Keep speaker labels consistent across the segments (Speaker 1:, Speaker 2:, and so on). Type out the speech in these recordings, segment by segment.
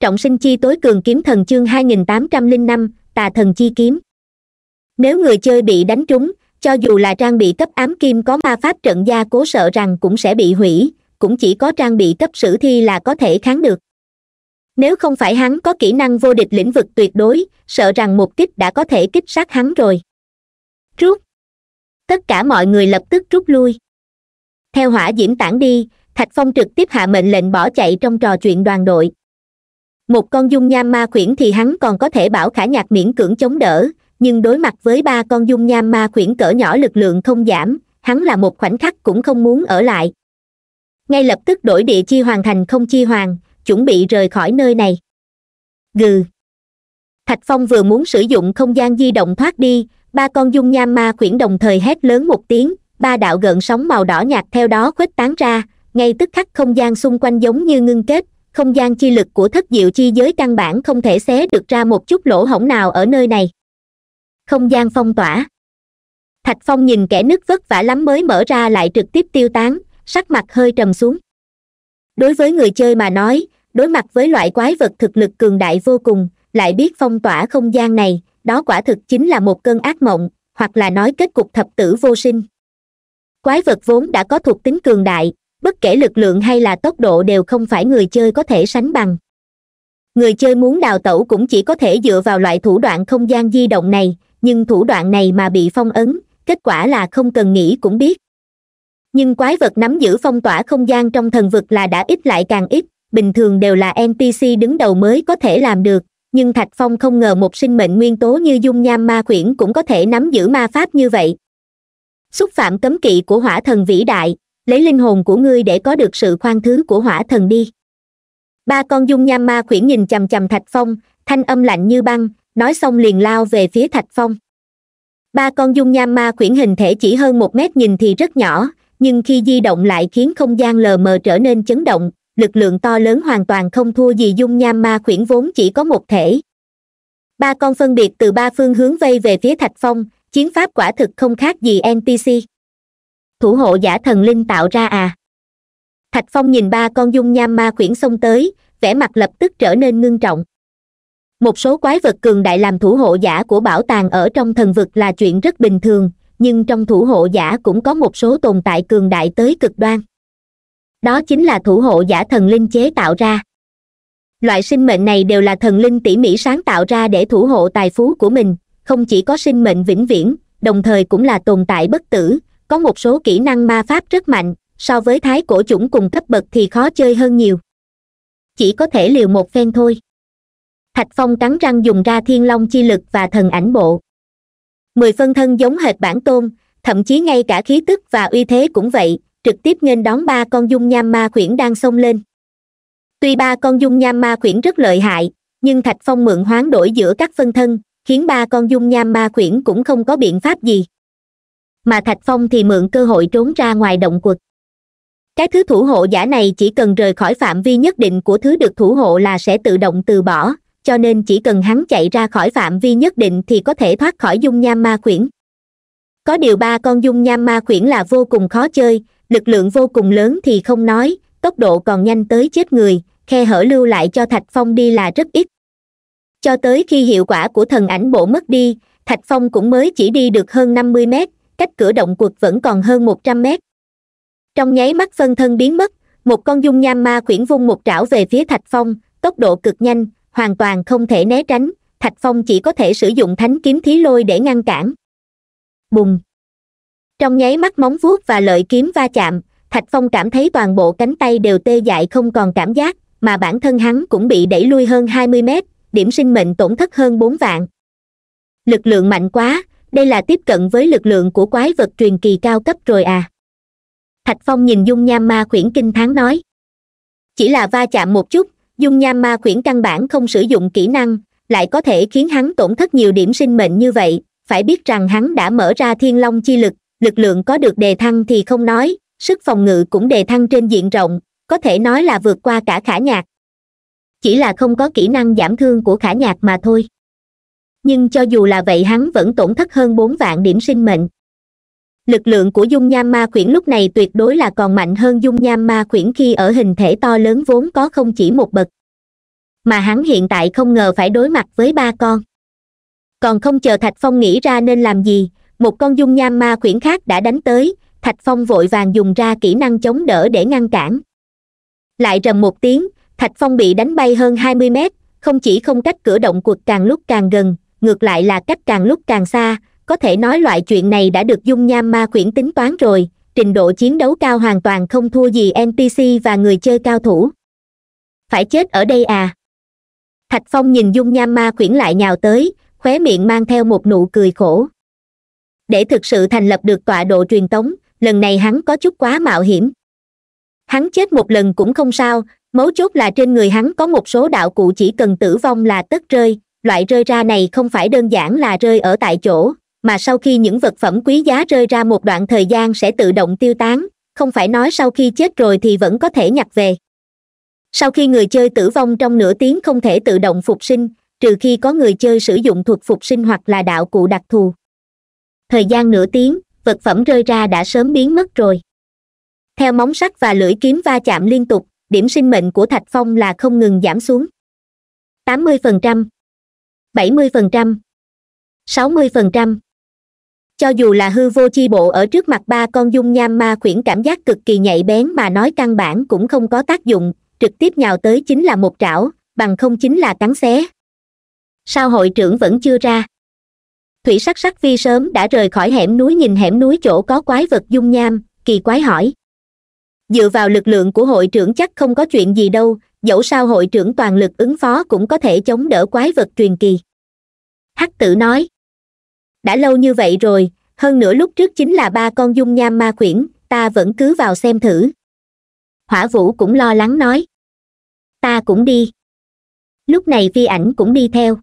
Speaker 1: trọng sinh chi tối cường kiếm thần chương 2805, tà thần chi kiếm nếu người chơi bị đánh trúng cho dù là trang bị cấp ám kim có ma pháp trận gia cố sợ rằng cũng sẽ bị hủy cũng chỉ có trang bị cấp sử thi là có thể kháng được nếu không phải hắn có kỹ năng vô địch lĩnh vực tuyệt đối sợ rằng một kích đã có thể kích sát hắn rồi rút tất cả mọi người lập tức rút lui theo hỏa diễm tản đi thạch phong trực tiếp hạ mệnh lệnh bỏ chạy trong trò chuyện đoàn đội một con dung nham ma khuyển thì hắn còn có thể bảo khả nhạc miễn cưỡng chống đỡ nhưng đối mặt với ba con dung nham ma khuyển cỡ nhỏ lực lượng không giảm hắn là một khoảnh khắc cũng không muốn ở lại ngay lập tức đổi địa chi hoàn thành không chi hoàng chuẩn bị rời khỏi nơi này gừ thạch phong vừa muốn sử dụng không gian di động thoát đi ba con dung nham ma khuyển đồng thời hét lớn một tiếng ba đạo gợn sóng màu đỏ nhạt theo đó khuếch tán ra ngay tức khắc không gian xung quanh giống như ngưng kết không gian chi lực của thất diệu chi giới căn bản không thể xé được ra một chút lỗ hổng nào ở nơi này không gian phong tỏa thạch phong nhìn kẻ nứt vất vả lắm mới mở ra lại trực tiếp tiêu tán sắc mặt hơi trầm xuống đối với người chơi mà nói đối mặt với loại quái vật thực lực cường đại vô cùng lại biết phong tỏa không gian này đó quả thực chính là một cơn ác mộng hoặc là nói kết cục thập tử vô sinh quái vật vốn đã có thuộc tính cường đại bất kể lực lượng hay là tốc độ đều không phải người chơi có thể sánh bằng người chơi muốn đào tẩu cũng chỉ có thể dựa vào loại thủ đoạn không gian di động này nhưng thủ đoạn này mà bị phong ấn kết quả là không cần nghĩ cũng biết nhưng quái vật nắm giữ phong tỏa không gian trong thần vực là đã ít lại càng ít bình thường đều là npc đứng đầu mới có thể làm được nhưng thạch phong không ngờ một sinh mệnh nguyên tố như dung nham ma quyển cũng có thể nắm giữ ma pháp như vậy xúc phạm cấm kỵ của hỏa thần vĩ đại lấy linh hồn của ngươi để có được sự khoan thứ của hỏa thần đi ba con dung nham ma khuyển nhìn chầm chầm thạch phong thanh âm lạnh như băng nói xong liền lao về phía thạch phong ba con dung nham ma khuyển hình thể chỉ hơn một mét nhìn thì rất nhỏ nhưng khi di động lại khiến không gian lờ mờ trở nên chấn động lực lượng to lớn hoàn toàn không thua gì dung nham ma khuyển vốn chỉ có một thể ba con phân biệt từ ba phương hướng vây về phía thạch phong chiến pháp quả thực không khác gì npc thủ hộ giả thần linh tạo ra à thạch phong nhìn ba con dung nham ma quyển xông tới vẻ mặt lập tức trở nên ngưng trọng một số quái vật cường đại làm thủ hộ giả của bảo tàng ở trong thần vực là chuyện rất bình thường nhưng trong thủ hộ giả cũng có một số tồn tại cường đại tới cực đoan đó chính là thủ hộ giả thần linh chế tạo ra loại sinh mệnh này đều là thần linh tỉ mỉ sáng tạo ra để thủ hộ tài phú của mình không chỉ có sinh mệnh vĩnh viễn đồng thời cũng là tồn tại bất tử có một số kỹ năng ma pháp rất mạnh so với thái cổ chủng cùng cấp bậc thì khó chơi hơn nhiều chỉ có thể liều một phen thôi thạch phong cắn răng dùng ra thiên long chi lực và thần ảnh bộ mười phân thân giống hệt bản tôn thậm chí ngay cả khí tức và uy thế cũng vậy trực tiếp nghênh đón ba con dung nham ma khuyển đang xông lên tuy ba con dung nham ma khuyển rất lợi hại nhưng thạch phong mượn hoán đổi giữa các phân thân khiến ba con dung nham ma khuyển cũng không có biện pháp gì mà thạch phong thì mượn cơ hội trốn ra ngoài động quật cái thứ thủ hộ giả này chỉ cần rời khỏi phạm vi nhất định của thứ được thủ hộ là sẽ tự động từ bỏ cho nên chỉ cần hắn chạy ra khỏi phạm vi nhất định thì có thể thoát khỏi dung nham ma quyển. có điều ba con dung nham ma quyển là vô cùng khó chơi lực lượng vô cùng lớn thì không nói tốc độ còn nhanh tới chết người khe hở lưu lại cho thạch phong đi là rất ít cho tới khi hiệu quả của thần ảnh bộ mất đi thạch phong cũng mới chỉ đi được hơn năm mươi mét cách cửa động quật vẫn còn hơn một trăm mét trong nháy mắt phân thân biến mất một con dung nham ma khuyển vung một trảo về phía thạch phong tốc độ cực nhanh hoàn toàn không thể né tránh thạch phong chỉ có thể sử dụng thánh kiếm thí lôi để ngăn cản bùng trong nháy mắt móng vuốt và lợi kiếm va chạm thạch phong cảm thấy toàn bộ cánh tay đều tê dại không còn cảm giác mà bản thân hắn cũng bị đẩy lui hơn hai mươi mét điểm sinh mệnh tổn thất hơn bốn vạn lực lượng mạnh quá đây là tiếp cận với lực lượng của quái vật truyền kỳ cao cấp rồi à thạch phong nhìn dung nham ma khuyển kinh thắng nói chỉ là va chạm một chút dung nham ma khuyển căn bản không sử dụng kỹ năng lại có thể khiến hắn tổn thất nhiều điểm sinh mệnh như vậy phải biết rằng hắn đã mở ra thiên long chi lực lực lượng có được đề thăng thì không nói sức phòng ngự cũng đề thăng trên diện rộng có thể nói là vượt qua cả khả nhạc chỉ là không có kỹ năng giảm thương của khả nhạc mà thôi nhưng cho dù là vậy hắn vẫn tổn thất hơn bốn vạn điểm sinh mệnh lực lượng của dung nham ma khuyển lúc này tuyệt đối là còn mạnh hơn dung nham ma khuyển khi ở hình thể to lớn vốn có không chỉ một bậc mà hắn hiện tại không ngờ phải đối mặt với ba con còn không chờ thạch phong nghĩ ra nên làm gì một con dung nham ma khuyển khác đã đánh tới thạch phong vội vàng dùng ra kỹ năng chống đỡ để ngăn cản lại rầm một tiếng thạch phong bị đánh bay hơn hai mươi mét không chỉ không cách cửa động cuộc càng lúc càng gần ngược lại là cách càng lúc càng xa có thể nói loại chuyện này đã được dung nham ma quyển tính toán rồi trình độ chiến đấu cao hoàn toàn không thua gì npc và người chơi cao thủ phải chết ở đây à thạch phong nhìn dung nham ma quyển lại nhào tới khóe miệng mang theo một nụ cười khổ để thực sự thành lập được tọa độ truyền tống lần này hắn có chút quá mạo hiểm hắn chết một lần cũng không sao mấu chốt là trên người hắn có một số đạo cụ chỉ cần tử vong là tất rơi loại rơi ra này không phải đơn giản là rơi ở tại chỗ mà sau khi những vật phẩm quý giá rơi ra một đoạn thời gian sẽ tự động tiêu tán không phải nói sau khi chết rồi thì vẫn có thể nhặt về sau khi người chơi tử vong trong nửa tiếng không thể tự động phục sinh trừ khi có người chơi sử dụng thuật phục sinh hoặc là đạo cụ đặc thù thời gian nửa tiếng vật phẩm rơi ra đã sớm biến mất rồi theo móng sắt và lưỡi kiếm va chạm liên tục điểm sinh mệnh của thạch phong là không ngừng giảm xuống 80%, 70%, 60%. Cho dù là hư vô chi bộ ở trước mặt ba con dung nham ma khuyển cảm giác cực kỳ nhạy bén mà nói căn bản cũng không có tác dụng, trực tiếp nhào tới chính là một trảo, bằng không chính là cắn xé. Sao hội trưởng vẫn chưa ra? Thủy sắc sắc vi sớm đã rời khỏi hẻm núi nhìn hẻm núi chỗ có quái vật dung nham, kỳ quái hỏi. Dựa vào lực lượng của hội trưởng chắc không có chuyện gì đâu, dẫu sao hội trưởng toàn lực ứng phó cũng có thể chống đỡ quái vật truyền kỳ hắc tử nói đã lâu như vậy rồi hơn nửa lúc trước chính là ba con dung nham ma khuyển ta vẫn cứ vào xem thử hỏa vũ cũng lo lắng nói ta cũng đi lúc này vi ảnh cũng đi theo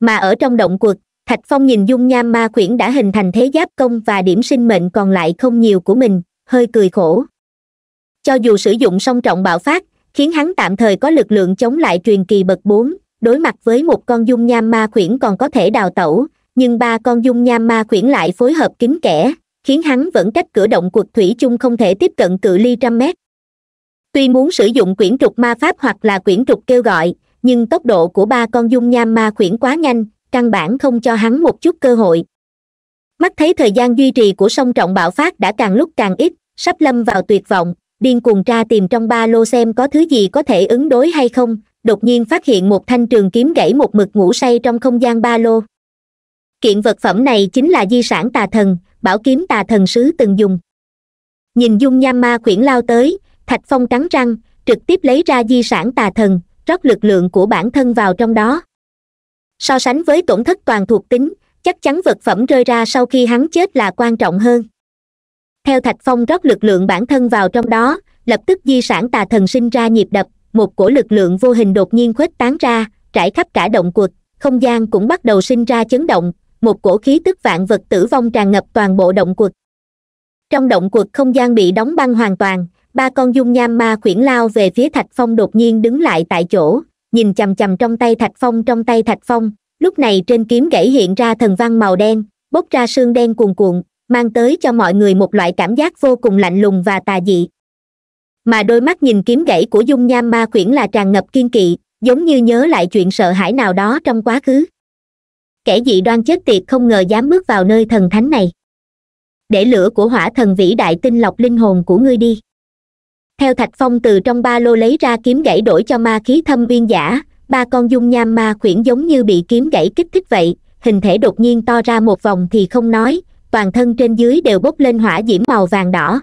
Speaker 1: mà ở trong động quật thạch phong nhìn dung nham ma khuyển đã hình thành thế giáp công và điểm sinh mệnh còn lại không nhiều của mình hơi cười khổ cho dù sử dụng song trọng bạo phát khiến hắn tạm thời có lực lượng chống lại truyền kỳ bậc bốn đối mặt với một con dung nham ma khuyển còn có thể đào tẩu nhưng ba con dung nham ma khuyển lại phối hợp kín kẽ khiến hắn vẫn cách cửa động cuộc thủy chung không thể tiếp cận cự ly trăm mét tuy muốn sử dụng quyển trục ma pháp hoặc là quyển trục kêu gọi nhưng tốc độ của ba con dung nham ma khuyển quá nhanh căn bản không cho hắn một chút cơ hội mắt thấy thời gian duy trì của sông trọng bạo phát đã càng lúc càng ít sắp lâm vào tuyệt vọng điên cuồng tra tìm trong ba lô xem có thứ gì có thể ứng đối hay không đột nhiên phát hiện một thanh trường kiếm gãy một mực ngủ say trong không gian ba lô kiện vật phẩm này chính là di sản tà thần bảo kiếm tà thần sứ từng dùng nhìn dung nham ma khuyển lao tới thạch phong cắn răng trực tiếp lấy ra di sản tà thần rót lực lượng của bản thân vào trong đó so sánh với tổn thất toàn thuộc tính chắc chắn vật phẩm rơi ra sau khi hắn chết là quan trọng hơn theo thạch phong rót lực lượng bản thân vào trong đó lập tức di sản tà thần sinh ra nhịp đập một cổ lực lượng vô hình đột nhiên khuếch tán ra trải khắp cả động cuộc không gian cũng bắt đầu sinh ra chấn động một cổ khí tức vạn vật tử vong tràn ngập toàn bộ động cuộc trong động cuộc không gian bị đóng băng hoàn toàn ba con dung nham ma khuyển lao về phía thạch phong đột nhiên đứng lại tại chỗ nhìn chầm chầm trong tay thạch phong trong tay thạch phong lúc này trên kiếm gãy hiện ra thần văn màu đen bốc ra sương đen cuồn cuộn mang tới cho mọi người một loại cảm giác vô cùng lạnh lùng và tà dị mà đôi mắt nhìn kiếm gãy của dung nham ma quyển là tràn ngập kiên kỵ giống như nhớ lại chuyện sợ hãi nào đó trong quá khứ kẻ dị đoan chết tiệt không ngờ dám bước vào nơi thần thánh này để lửa của hỏa thần vĩ đại tinh lọc linh hồn của ngươi đi theo thạch phong từ trong ba lô lấy ra kiếm gãy đổi cho ma khí thâm viên giả ba con dung nham ma khuyển giống như bị kiếm gãy kích thích vậy hình thể đột nhiên to ra một vòng thì không nói toàn thân trên dưới đều bốc lên hỏa diễm màu vàng đỏ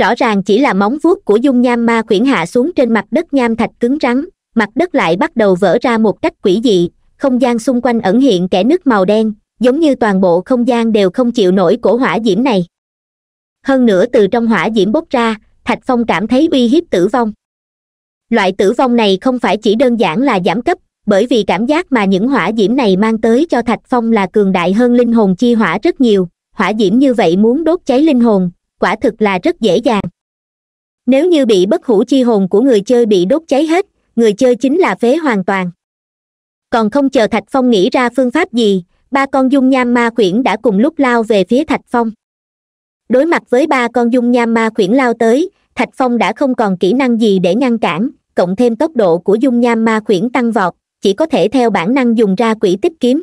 Speaker 1: rõ ràng chỉ là móng vuốt của dung nham ma quyển hạ xuống trên mặt đất nham thạch cứng rắn mặt đất lại bắt đầu vỡ ra một cách quỷ dị không gian xung quanh ẩn hiện kẻ nước màu đen giống như toàn bộ không gian đều không chịu nổi cổ hỏa diễm này hơn nữa từ trong hỏa diễm bốc ra thạch phong cảm thấy uy hiếp tử vong loại tử vong này không phải chỉ đơn giản là giảm cấp bởi vì cảm giác mà những hỏa diễm này mang tới cho thạch phong là cường đại hơn linh hồn chi hỏa rất nhiều hỏa diễm như vậy muốn đốt cháy linh hồn quả thực là rất dễ dàng nếu như bị bất hủ chi hồn của người chơi bị đốt cháy hết người chơi chính là phế hoàn toàn còn không chờ thạch phong nghĩ ra phương pháp gì ba con dung nham ma khuyển đã cùng lúc lao về phía thạch phong đối mặt với ba con dung nham ma khuyển lao tới thạch phong đã không còn kỹ năng gì để ngăn cản cộng thêm tốc độ của dung nham ma khuyển tăng vọt chỉ có thể theo bản năng dùng ra quỷ tích kiếm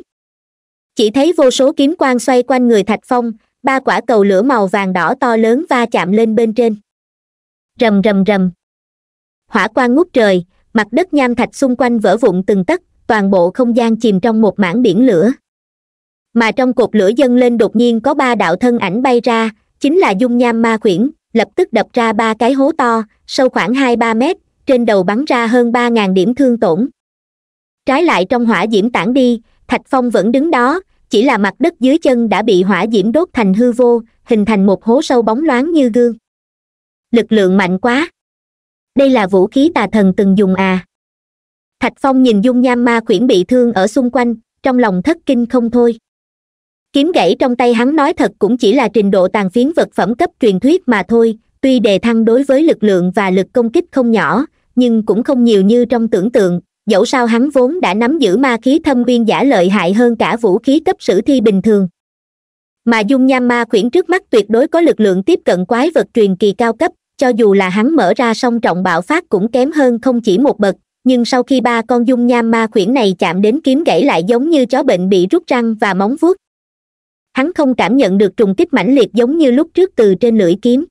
Speaker 1: chỉ thấy vô số kiếm quang xoay quanh người thạch phong ba quả cầu lửa màu vàng đỏ to lớn va chạm lên bên trên rầm rầm rầm hỏa quang ngút trời mặt đất nham thạch xung quanh vỡ vụn từng tấc toàn bộ không gian chìm trong một mảng biển lửa mà trong cột lửa dâng lên đột nhiên có ba đạo thân ảnh bay ra chính là dung nham ma khuyển lập tức đập ra ba cái hố to sâu khoảng hai ba mét trên đầu bắn ra hơn ba ngàn điểm thương tổn trái lại trong hỏa diễm tản đi thạch phong vẫn đứng đó chỉ là mặt đất dưới chân đã bị hỏa diễm đốt thành hư vô hình thành một hố sâu bóng loáng như gương lực lượng mạnh quá đây là vũ khí tà thần từng dùng à thạch phong nhìn dung nham ma quyển bị thương ở xung quanh trong lòng thất kinh không thôi kiếm gãy trong tay hắn nói thật cũng chỉ là trình độ tàn phiến vật phẩm cấp truyền thuyết mà thôi tuy đề thăng đối với lực lượng và lực công kích không nhỏ nhưng cũng không nhiều như trong tưởng tượng dẫu sao hắn vốn đã nắm giữ ma khí thâm viên giả lợi hại hơn cả vũ khí cấp sử thi bình thường mà dung nham ma khuyển trước mắt tuyệt đối có lực lượng tiếp cận quái vật truyền kỳ cao cấp cho dù là hắn mở ra song trọng bạo phát cũng kém hơn không chỉ một bậc nhưng sau khi ba con dung nham ma khuyển này chạm đến kiếm gãy lại giống như chó bệnh bị rút răng và móng vuốt hắn không cảm nhận được trùng kích mãnh liệt giống như lúc trước từ trên lưỡi kiếm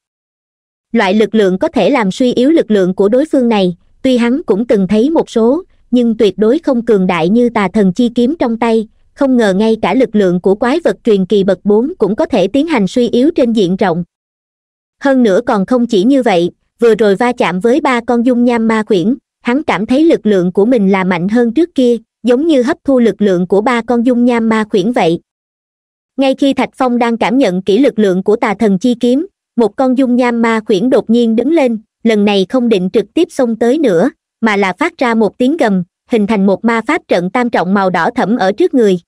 Speaker 1: loại lực lượng có thể làm suy yếu lực lượng của đối phương này tuy hắn cũng từng thấy một số nhưng tuyệt đối không cường đại như tà thần chi kiếm trong tay không ngờ ngay cả lực lượng của quái vật truyền kỳ bậc bốn cũng có thể tiến hành suy yếu trên diện rộng hơn nữa còn không chỉ như vậy vừa rồi va chạm với ba con dung nham ma khuyển hắn cảm thấy lực lượng của mình là mạnh hơn trước kia giống như hấp thu lực lượng của ba con dung nham ma khuyển vậy ngay khi thạch phong đang cảm nhận kỹ lực lượng của tà thần chi kiếm một con dung nham ma khuyển đột nhiên đứng lên lần này không định trực tiếp xông tới nữa mà là phát ra một tiếng gầm hình thành một ma pháp trận tam trọng màu đỏ thẫm ở trước người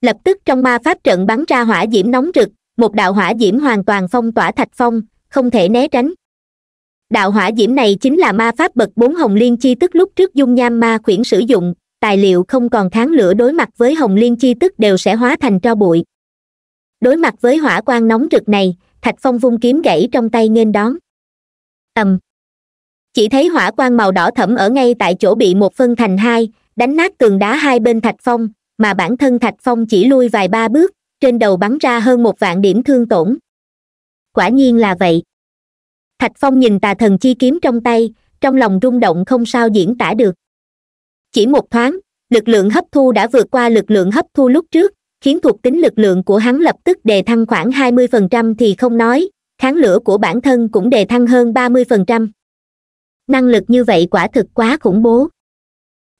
Speaker 1: lập tức trong ma pháp trận bắn ra hỏa diễm nóng rực một đạo hỏa diễm hoàn toàn phong tỏa thạch phong không thể né tránh đạo hỏa diễm này chính là ma pháp bậc bốn hồng liên chi tức lúc trước dung nham ma khuyển sử dụng tài liệu không còn kháng lửa đối mặt với hồng liên chi tức đều sẽ hóa thành tro bụi đối mặt với hỏa quan nóng rực này thạch phong vung kiếm gãy trong tay nghênh đón ầm chỉ thấy hỏa quang màu đỏ thẫm ở ngay tại chỗ bị một phân thành hai đánh nát tường đá hai bên thạch phong mà bản thân thạch phong chỉ lui vài ba bước trên đầu bắn ra hơn một vạn điểm thương tổn quả nhiên là vậy thạch phong nhìn tà thần chi kiếm trong tay trong lòng rung động không sao diễn tả được chỉ một thoáng lực lượng hấp thu đã vượt qua lực lượng hấp thu lúc trước khiến thuộc tính lực lượng của hắn lập tức đề thăng khoảng hai mươi phần trăm thì không nói kháng lửa của bản thân cũng đề thăng hơn ba mươi phần trăm năng lực như vậy quả thực quá khủng bố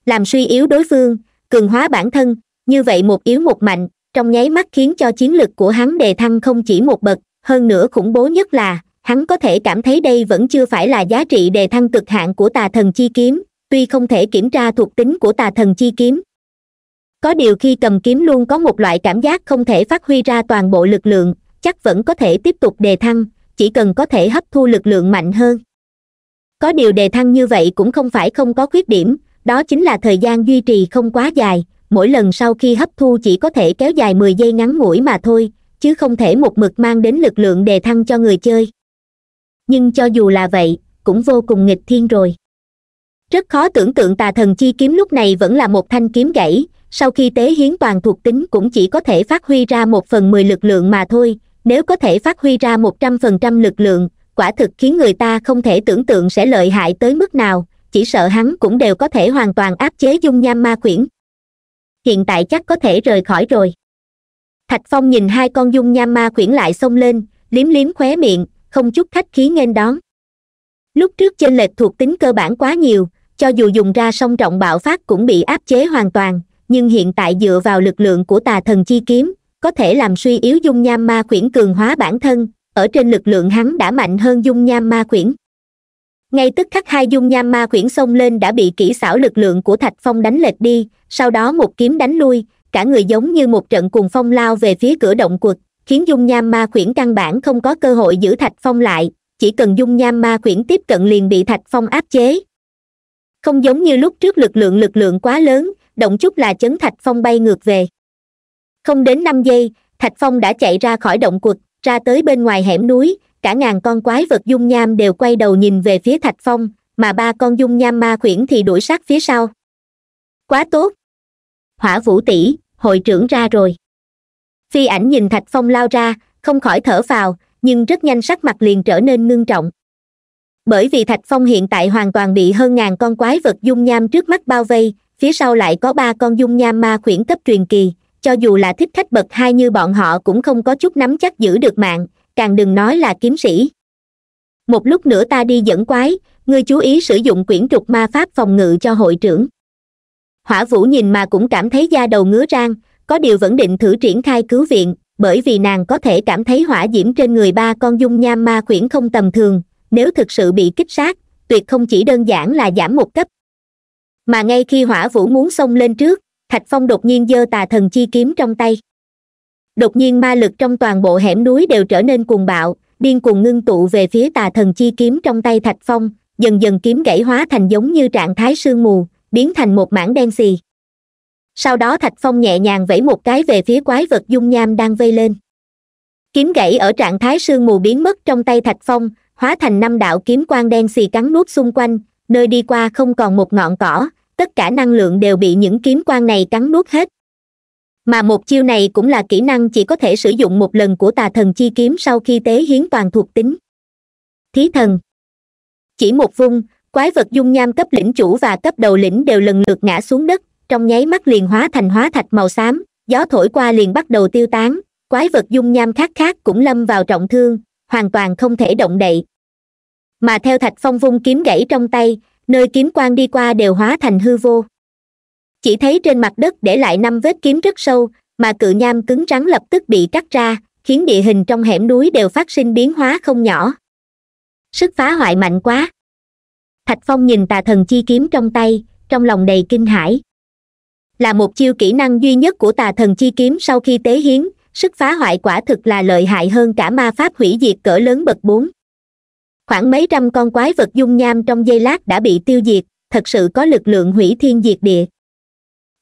Speaker 1: làm suy yếu đối phương cường hóa bản thân như vậy một yếu một mạnh trong nháy mắt khiến cho chiến lực của hắn đề thăng không chỉ một bậc hơn nữa khủng bố nhất là hắn có thể cảm thấy đây vẫn chưa phải là giá trị đề thăng cực hạn của tà thần chi kiếm tuy không thể kiểm tra thuộc tính của tà thần chi kiếm có điều khi cầm kiếm luôn có một loại cảm giác không thể phát huy ra toàn bộ lực lượng chắc vẫn có thể tiếp tục đề thăng chỉ cần có thể hấp thu lực lượng mạnh hơn có điều đề thăng như vậy cũng không phải không có khuyết điểm đó chính là thời gian duy trì không quá dài mỗi lần sau khi hấp thu chỉ có thể kéo dài mười giây ngắn ngủi mà thôi chứ không thể một mực mang đến lực lượng đề thăng cho người chơi nhưng cho dù là vậy cũng vô cùng nghịch thiên rồi rất khó tưởng tượng tà thần chi kiếm lúc này vẫn là một thanh kiếm gãy sau khi tế hiến toàn thuộc tính cũng chỉ có thể phát huy ra một phần mười lực lượng mà thôi nếu có thể phát huy ra một trăm phần trăm lực lượng quả thực khiến người ta không thể tưởng tượng sẽ lợi hại tới mức nào chỉ sợ hắn cũng đều có thể hoàn toàn áp chế dung nham ma quyển hiện tại chắc có thể rời khỏi rồi thạch phong nhìn hai con dung nham ma quyển lại xông lên liếm liếm khóe miệng không chút khách khí nghênh đón lúc trước chênh lệch thuộc tính cơ bản quá nhiều cho dù dùng ra song trọng bạo phát cũng bị áp chế hoàn toàn nhưng hiện tại dựa vào lực lượng của tà thần chi kiếm có thể làm suy yếu dung nham ma quyển cường hóa bản thân ở trên lực lượng hắn đã mạnh hơn dung nham ma quyển ngay tức khắc hai dung nham ma quyển xông lên đã bị kỹ xảo lực lượng của thạch phong đánh lệch đi sau đó một kiếm đánh lui cả người giống như một trận cuồng phong lao về phía cửa động quật khiến dung nham ma quyển căn bản không có cơ hội giữ thạch phong lại chỉ cần dung nham ma quyển tiếp cận liền bị thạch phong áp chế không giống như lúc trước lực lượng lực lượng quá lớn động chút là chấn thạch phong bay ngược về không đến năm giây thạch phong đã chạy ra khỏi động quật ra tới bên ngoài hẻm núi cả ngàn con quái vật dung nham đều quay đầu nhìn về phía thạch phong mà ba con dung nham ma khuyển thì đuổi sát phía sau quá tốt hỏa vũ tỷ hội trưởng ra rồi phi ảnh nhìn thạch phong lao ra không khỏi thở vào, nhưng rất nhanh sắc mặt liền trở nên ngưng trọng bởi vì thạch phong hiện tại hoàn toàn bị hơn ngàn con quái vật dung nham trước mắt bao vây phía sau lại có ba con dung nham ma khuyển cấp truyền kỳ cho dù là thích khách bậc hai như bọn họ cũng không có chút nắm chắc giữ được mạng càng đừng nói là kiếm sĩ một lúc nữa ta đi dẫn quái ngươi chú ý sử dụng quyển trục ma pháp phòng ngự cho hội trưởng hỏa vũ nhìn mà cũng cảm thấy da đầu ngứa rang có điều vẫn định thử triển khai cứu viện bởi vì nàng có thể cảm thấy hỏa diễm trên người ba con dung nham ma quyển không tầm thường nếu thực sự bị kích sát tuyệt không chỉ đơn giản là giảm một cấp mà ngay khi hỏa vũ muốn xông lên trước thạch phong đột nhiên giơ tà thần chi kiếm trong tay đột nhiên ma lực trong toàn bộ hẻm núi đều trở nên cuồng bạo điên cuồng ngưng tụ về phía tà thần chi kiếm trong tay thạch phong dần dần kiếm gãy hóa thành giống như trạng thái sương mù biến thành một mảng đen xì sau đó thạch phong nhẹ nhàng vẫy một cái về phía quái vật dung nham đang vây lên kiếm gãy ở trạng thái sương mù biến mất trong tay thạch phong hóa thành năm đạo kiếm quang đen xì cắn nuốt xung quanh nơi đi qua không còn một ngọn cỏ tất cả năng lượng đều bị những kiếm quan này cắn nuốt hết mà một chiêu này cũng là kỹ năng chỉ có thể sử dụng một lần của tà thần chi kiếm sau khi tế hiến toàn thuộc tính thí thần chỉ một vung quái vật dung nham cấp lĩnh chủ và cấp đầu lĩnh đều lần lượt ngã xuống đất trong nháy mắt liền hóa thành hóa thạch màu xám gió thổi qua liền bắt đầu tiêu tán quái vật dung nham khác khác cũng lâm vào trọng thương hoàn toàn không thể động đậy mà theo thạch phong vung kiếm gãy trong tay nơi kiếm quan đi qua đều hóa thành hư vô chỉ thấy trên mặt đất để lại năm vết kiếm rất sâu mà cự nham cứng rắn lập tức bị cắt ra khiến địa hình trong hẻm núi đều phát sinh biến hóa không nhỏ sức phá hoại mạnh quá thạch phong nhìn tà thần chi kiếm trong tay trong lòng đầy kinh hãi là một chiêu kỹ năng duy nhất của tà thần chi kiếm sau khi tế hiến sức phá hoại quả thực là lợi hại hơn cả ma pháp hủy diệt cỡ lớn bậc bốn khoảng mấy trăm con quái vật dung nham trong giây lát đã bị tiêu diệt thật sự có lực lượng hủy thiên diệt địa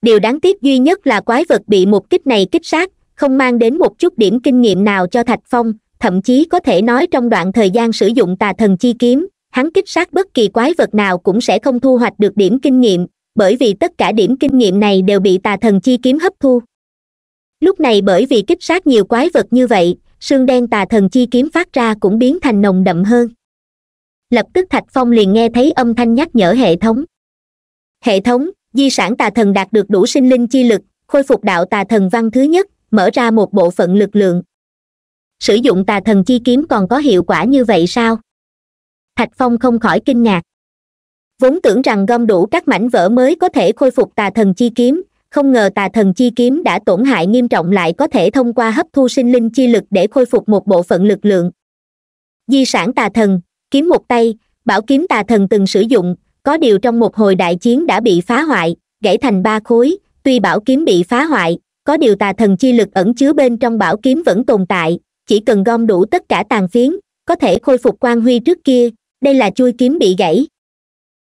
Speaker 1: điều đáng tiếc duy nhất là quái vật bị một kích này kích sát không mang đến một chút điểm kinh nghiệm nào cho thạch phong thậm chí có thể nói trong đoạn thời gian sử dụng tà thần chi kiếm hắn kích sát bất kỳ quái vật nào cũng sẽ không thu hoạch được điểm kinh nghiệm bởi vì tất cả điểm kinh nghiệm này đều bị tà thần chi kiếm hấp thu lúc này bởi vì kích sát nhiều quái vật như vậy xương đen tà thần chi kiếm phát ra cũng biến thành nồng đậm hơn lập tức thạch phong liền nghe thấy âm thanh nhắc nhở hệ thống hệ thống di sản tà thần đạt được đủ sinh linh chi lực khôi phục đạo tà thần văn thứ nhất mở ra một bộ phận lực lượng sử dụng tà thần chi kiếm còn có hiệu quả như vậy sao thạch phong không khỏi kinh ngạc vốn tưởng rằng gom đủ các mảnh vỡ mới có thể khôi phục tà thần chi kiếm không ngờ tà thần chi kiếm đã tổn hại nghiêm trọng lại có thể thông qua hấp thu sinh linh chi lực để khôi phục một bộ phận lực lượng di sản tà thần kiếm một tay bảo kiếm tà thần từng sử dụng có điều trong một hồi đại chiến đã bị phá hoại gãy thành ba khối tuy bảo kiếm bị phá hoại có điều tà thần chi lực ẩn chứa bên trong bảo kiếm vẫn tồn tại chỉ cần gom đủ tất cả tàn phiến có thể khôi phục quan huy trước kia đây là chui kiếm bị gãy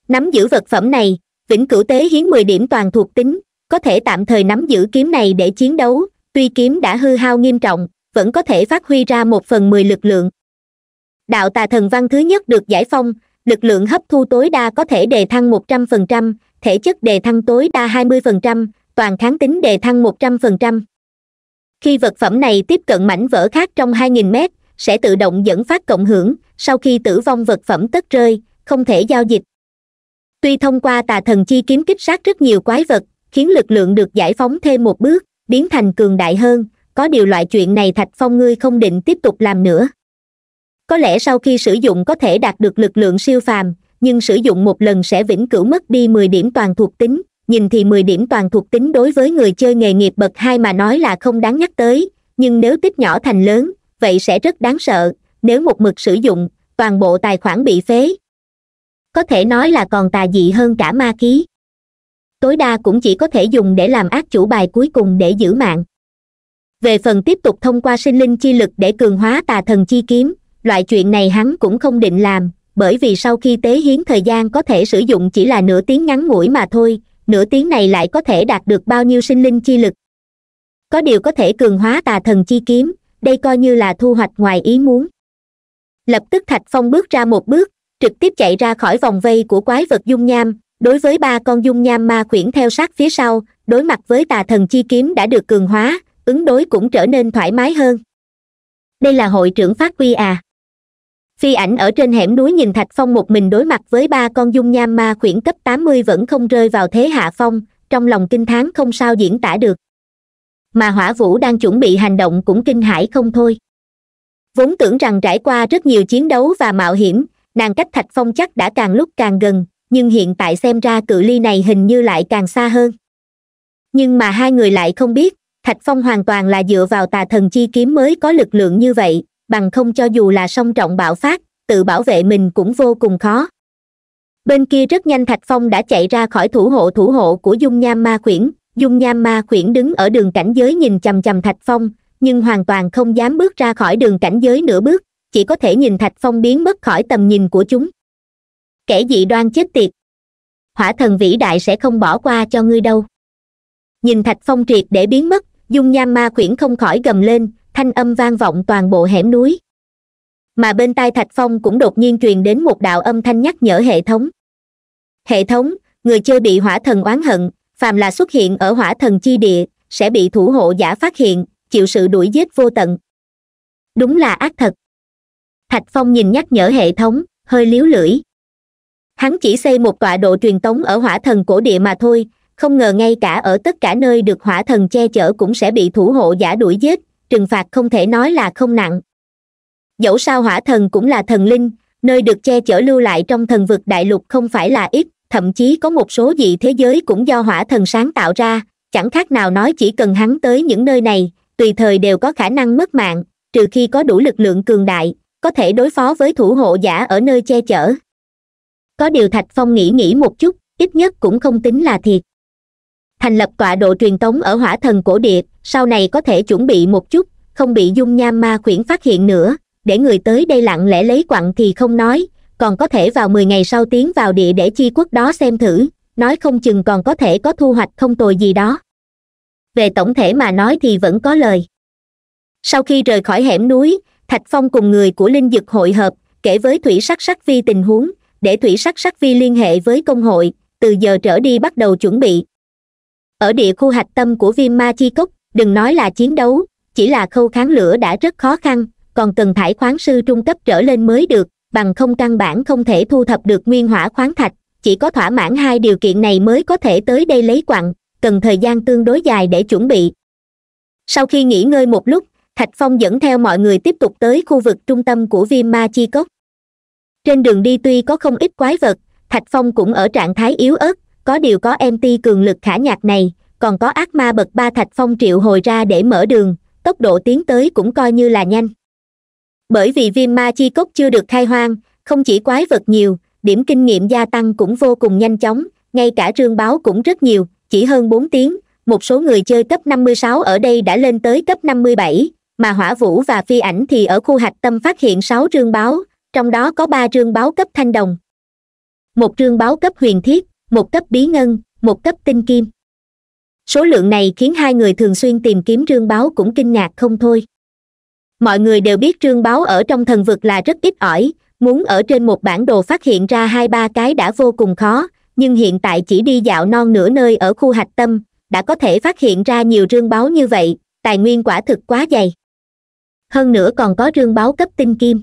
Speaker 1: nắm giữ vật phẩm này vĩnh cửu tế hiến mười điểm toàn thuộc tính có thể tạm thời nắm giữ kiếm này để chiến đấu tuy kiếm đã hư hao nghiêm trọng vẫn có thể phát huy ra một phần mười lực lượng đạo tà thần văn thứ nhất được giải phong lực lượng hấp thu tối đa có thể đề thăng một trăm phần trăm thể chất đề thăng tối đa hai mươi phần trăm toàn kháng tính đề thăng một trăm phần trăm khi vật phẩm này tiếp cận mảnh vỡ khác trong hai nghìn mét sẽ tự động dẫn phát cộng hưởng sau khi tử vong vật phẩm tất rơi không thể giao dịch tuy thông qua tà thần chi kiếm kích sát rất nhiều quái vật khiến lực lượng được giải phóng thêm một bước biến thành cường đại hơn có điều loại chuyện này thạch phong ngươi không định tiếp tục làm nữa có lẽ sau khi sử dụng có thể đạt được lực lượng siêu phàm nhưng sử dụng một lần sẽ vĩnh cửu mất đi mười điểm toàn thuộc tính nhìn thì mười điểm toàn thuộc tính đối với người chơi nghề nghiệp bậc hai mà nói là không đáng nhắc tới nhưng nếu tích nhỏ thành lớn vậy sẽ rất đáng sợ nếu một mực sử dụng toàn bộ tài khoản bị phế có thể nói là còn tà dị hơn cả ma khí tối đa cũng chỉ có thể dùng để làm ác chủ bài cuối cùng để giữ mạng về phần tiếp tục thông qua sinh linh chi lực để cường hóa tà thần chi kiếm loại chuyện này hắn cũng không định làm bởi vì sau khi tế hiến thời gian có thể sử dụng chỉ là nửa tiếng ngắn ngủi mà thôi nửa tiếng này lại có thể đạt được bao nhiêu sinh linh chi lực có điều có thể cường hóa tà thần chi kiếm đây coi như là thu hoạch ngoài ý muốn lập tức thạch phong bước ra một bước trực tiếp chạy ra khỏi vòng vây của quái vật dung nham đối với ba con dung nham ma khuyển theo sát phía sau đối mặt với tà thần chi kiếm đã được cường hóa ứng đối cũng trở nên thoải mái hơn đây là hội trưởng phát huy à phi ảnh ở trên hẻm núi nhìn thạch phong một mình đối mặt với ba con dung nham ma khuyển cấp tám mươi vẫn không rơi vào thế hạ phong trong lòng kinh thán không sao diễn tả được mà hỏa vũ đang chuẩn bị hành động cũng kinh hãi không thôi vốn tưởng rằng trải qua rất nhiều chiến đấu và mạo hiểm nàng cách thạch phong chắc đã càng lúc càng gần nhưng hiện tại xem ra cự ly này hình như lại càng xa hơn nhưng mà hai người lại không biết thạch phong hoàn toàn là dựa vào tà thần chi kiếm mới có lực lượng như vậy bằng không cho dù là song trọng bạo phát tự bảo vệ mình cũng vô cùng khó bên kia rất nhanh thạch phong đã chạy ra khỏi thủ hộ thủ hộ của dung nham ma khuyển dung nham ma khuyển đứng ở đường cảnh giới nhìn chầm chầm thạch phong nhưng hoàn toàn không dám bước ra khỏi đường cảnh giới nửa bước chỉ có thể nhìn thạch phong biến mất khỏi tầm nhìn của chúng kẻ dị đoan chết tiệt hỏa thần vĩ đại sẽ không bỏ qua cho ngươi đâu nhìn thạch phong triệt để biến mất dung nham ma khuyển không khỏi gầm lên thanh âm vang vọng toàn bộ hẻm núi mà bên tai thạch phong cũng đột nhiên truyền đến một đạo âm thanh nhắc nhở hệ thống hệ thống người chơi bị hỏa thần oán hận phàm là xuất hiện ở hỏa thần chi địa sẽ bị thủ hộ giả phát hiện chịu sự đuổi giết vô tận đúng là ác thật thạch phong nhìn nhắc nhở hệ thống hơi liếu lưỡi hắn chỉ xây một tọa độ truyền tống ở hỏa thần cổ địa mà thôi không ngờ ngay cả ở tất cả nơi được hỏa thần che chở cũng sẽ bị thủ hộ giả đuổi giết trừng phạt không thể nói là không nặng dẫu sao hỏa thần cũng là thần linh nơi được che chở lưu lại trong thần vực đại lục không phải là ít thậm chí có một số dị thế giới cũng do hỏa thần sáng tạo ra chẳng khác nào nói chỉ cần hắn tới những nơi này tùy thời đều có khả năng mất mạng trừ khi có đủ lực lượng cường đại có thể đối phó với thủ hộ giả ở nơi che chở có điều thạch phong nghĩ nghĩ một chút ít nhất cũng không tính là thiệt thành lập tọa độ truyền tống ở hỏa thần cổ địa sau này có thể chuẩn bị một chút không bị dung nham ma khuyển phát hiện nữa để người tới đây lặng lẽ lấy quặng thì không nói còn có thể vào mười ngày sau tiến vào địa để chi quốc đó xem thử nói không chừng còn có thể có thu hoạch không tồi gì đó về tổng thể mà nói thì vẫn có lời sau khi rời khỏi hẻm núi thạch phong cùng người của linh dực hội hợp kể với thủy sắc sắc vi tình huống để thủy sắc sắc vi liên hệ với công hội từ giờ trở đi bắt đầu chuẩn bị ở địa khu hạch tâm của viêm ma chi cốc đừng nói là chiến đấu chỉ là khâu kháng lửa đã rất khó khăn còn cần thải khoáng sư trung cấp trở lên mới được bằng không căn bản không thể thu thập được nguyên hỏa khoáng thạch chỉ có thỏa mãn hai điều kiện này mới có thể tới đây lấy quặng cần thời gian tương đối dài để chuẩn bị sau khi nghỉ ngơi một lúc thạch phong dẫn theo mọi người tiếp tục tới khu vực trung tâm của viêm ma chi cốc trên đường đi tuy có không ít quái vật thạch phong cũng ở trạng thái yếu ớt có điều có em ti cường lực khả nhạc này còn có ác ma bậc ba thạch phong triệu hồi ra để mở đường tốc độ tiến tới cũng coi như là nhanh bởi vì viêm ma chi cốc chưa được khai hoang không chỉ quái vật nhiều điểm kinh nghiệm gia tăng cũng vô cùng nhanh chóng ngay cả trương báo cũng rất nhiều chỉ hơn bốn tiếng một số người chơi cấp năm mươi sáu ở đây đã lên tới cấp năm mươi bảy mà hỏa vũ và phi ảnh thì ở khu hạch tâm phát hiện sáu trương báo trong đó có ba trương báo cấp thanh đồng một trương báo cấp huyền thiết một cấp bí ngân một cấp tinh kim số lượng này khiến hai người thường xuyên tìm kiếm trương báo cũng kinh ngạc không thôi mọi người đều biết trương báo ở trong thần vực là rất ít ỏi muốn ở trên một bản đồ phát hiện ra hai ba cái đã vô cùng khó nhưng hiện tại chỉ đi dạo non nửa nơi ở khu hạch tâm đã có thể phát hiện ra nhiều rương báo như vậy tài nguyên quả thực quá dày hơn nữa còn có rương báo cấp tinh kim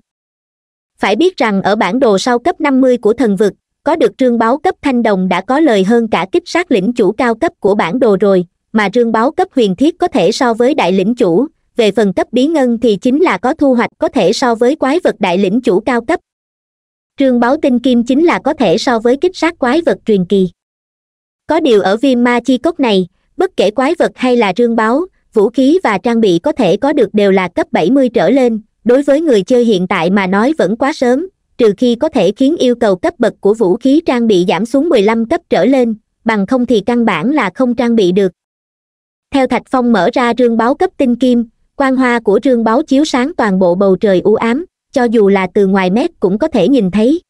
Speaker 1: phải biết rằng ở bản đồ sau cấp năm mươi của thần vực có được trương báo cấp thanh đồng đã có lời hơn cả kích sát lĩnh chủ cao cấp của bản đồ rồi mà trương báo cấp huyền thiết có thể so với đại lĩnh chủ về phần cấp bí ngân thì chính là có thu hoạch có thể so với quái vật đại lĩnh chủ cao cấp trương báo tinh kim chính là có thể so với kích sát quái vật truyền kỳ có điều ở viêm ma chi cốc này bất kể quái vật hay là trương báo vũ khí và trang bị có thể có được đều là cấp 70 trở lên đối với người chơi hiện tại mà nói vẫn quá sớm trừ khi có thể khiến yêu cầu cấp bậc của vũ khí trang bị giảm xuống mười lăm cấp trở lên bằng không thì căn bản là không trang bị được theo thạch phong mở ra rương báo cấp tinh kim quang hoa của rương báo chiếu sáng toàn bộ bầu trời u ám cho dù là từ ngoài mét cũng có thể nhìn thấy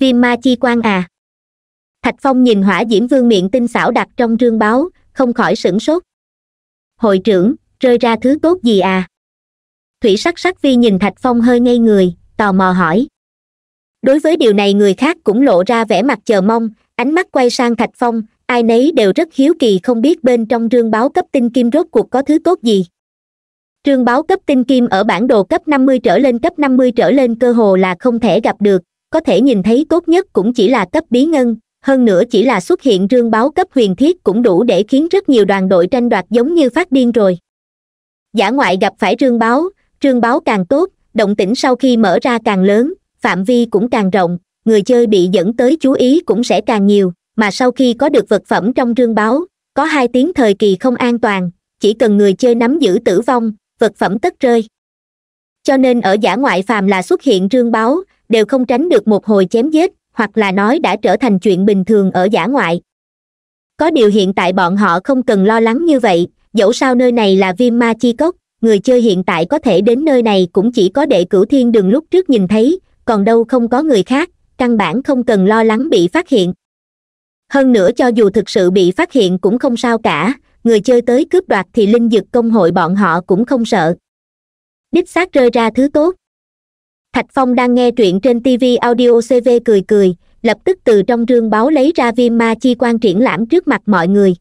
Speaker 1: viêm ma chi quan à thạch phong nhìn hỏa diễm vương miệng tinh xảo đặt trong rương báo không khỏi sửng sốt hội trưởng rơi ra thứ tốt gì à thủy sắc sắc vi nhìn thạch phong hơi ngây người tò mò hỏi đối với điều này người khác cũng lộ ra vẻ mặt chờ mong ánh mắt quay sang thạch phong ai nấy đều rất hiếu kỳ không biết bên trong trương báo cấp tinh kim rốt cuộc có thứ tốt gì trương báo cấp tinh kim ở bản đồ cấp năm mươi trở lên cấp năm mươi trở lên cơ hồ là không thể gặp được có thể nhìn thấy tốt nhất cũng chỉ là cấp bí ngân hơn nữa chỉ là xuất hiện trương báo cấp huyền thiết cũng đủ để khiến rất nhiều đoàn đội tranh đoạt giống như phát điên rồi giả ngoại gặp phải trương báo trương báo càng tốt động tĩnh sau khi mở ra càng lớn phạm vi cũng càng rộng người chơi bị dẫn tới chú ý cũng sẽ càng nhiều mà sau khi có được vật phẩm trong rương báo có hai tiếng thời kỳ không an toàn chỉ cần người chơi nắm giữ tử vong vật phẩm tất rơi cho nên ở giả ngoại phàm là xuất hiện rương báo đều không tránh được một hồi chém giết hoặc là nói đã trở thành chuyện bình thường ở giả ngoại có điều hiện tại bọn họ không cần lo lắng như vậy dẫu sao nơi này là viêm ma chi cốc người chơi hiện tại có thể đến nơi này cũng chỉ có đệ cửu thiên đường lúc trước nhìn thấy còn đâu không có người khác căn bản không cần lo lắng bị phát hiện hơn nữa cho dù thực sự bị phát hiện cũng không sao cả người chơi tới cướp đoạt thì linh dực công hội bọn họ cũng không sợ đích xác rơi ra thứ tốt thạch phong đang nghe truyện trên tv audio cv cười cười lập tức từ trong rương báo lấy ra viêm ma chi quan triển lãm trước mặt mọi người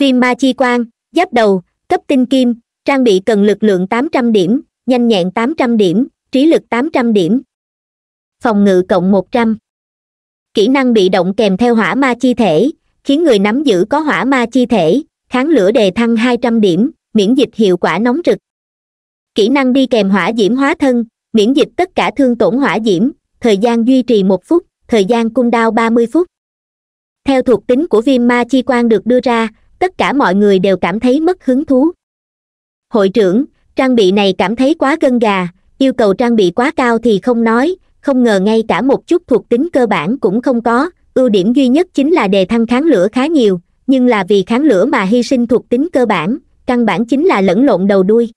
Speaker 1: viêm ma chi quan giáp đầu cấp tinh kim trang bị cần lực lượng tám trăm điểm nhanh nhẹn tám trăm điểm trí lực tám trăm điểm phòng ngự cộng một trăm kỹ năng bị động kèm theo hỏa ma chi thể khiến người nắm giữ có hỏa ma chi thể kháng lửa đề thăng hai trăm điểm miễn dịch hiệu quả nóng trực kỹ năng đi kèm hỏa diễm hóa thân miễn dịch tất cả thương tổn hỏa diễm thời gian duy trì một phút thời gian cung đao ba mươi phút theo thuộc tính của viêm ma chi quan được đưa ra tất cả mọi người đều cảm thấy mất hứng thú hội trưởng trang bị này cảm thấy quá gân gà yêu cầu trang bị quá cao thì không nói không ngờ ngay cả một chút thuộc tính cơ bản cũng không có ưu điểm duy nhất chính là đề thăng kháng lửa khá nhiều nhưng là vì kháng lửa mà hy sinh thuộc tính cơ bản căn bản chính là lẫn lộn đầu đuôi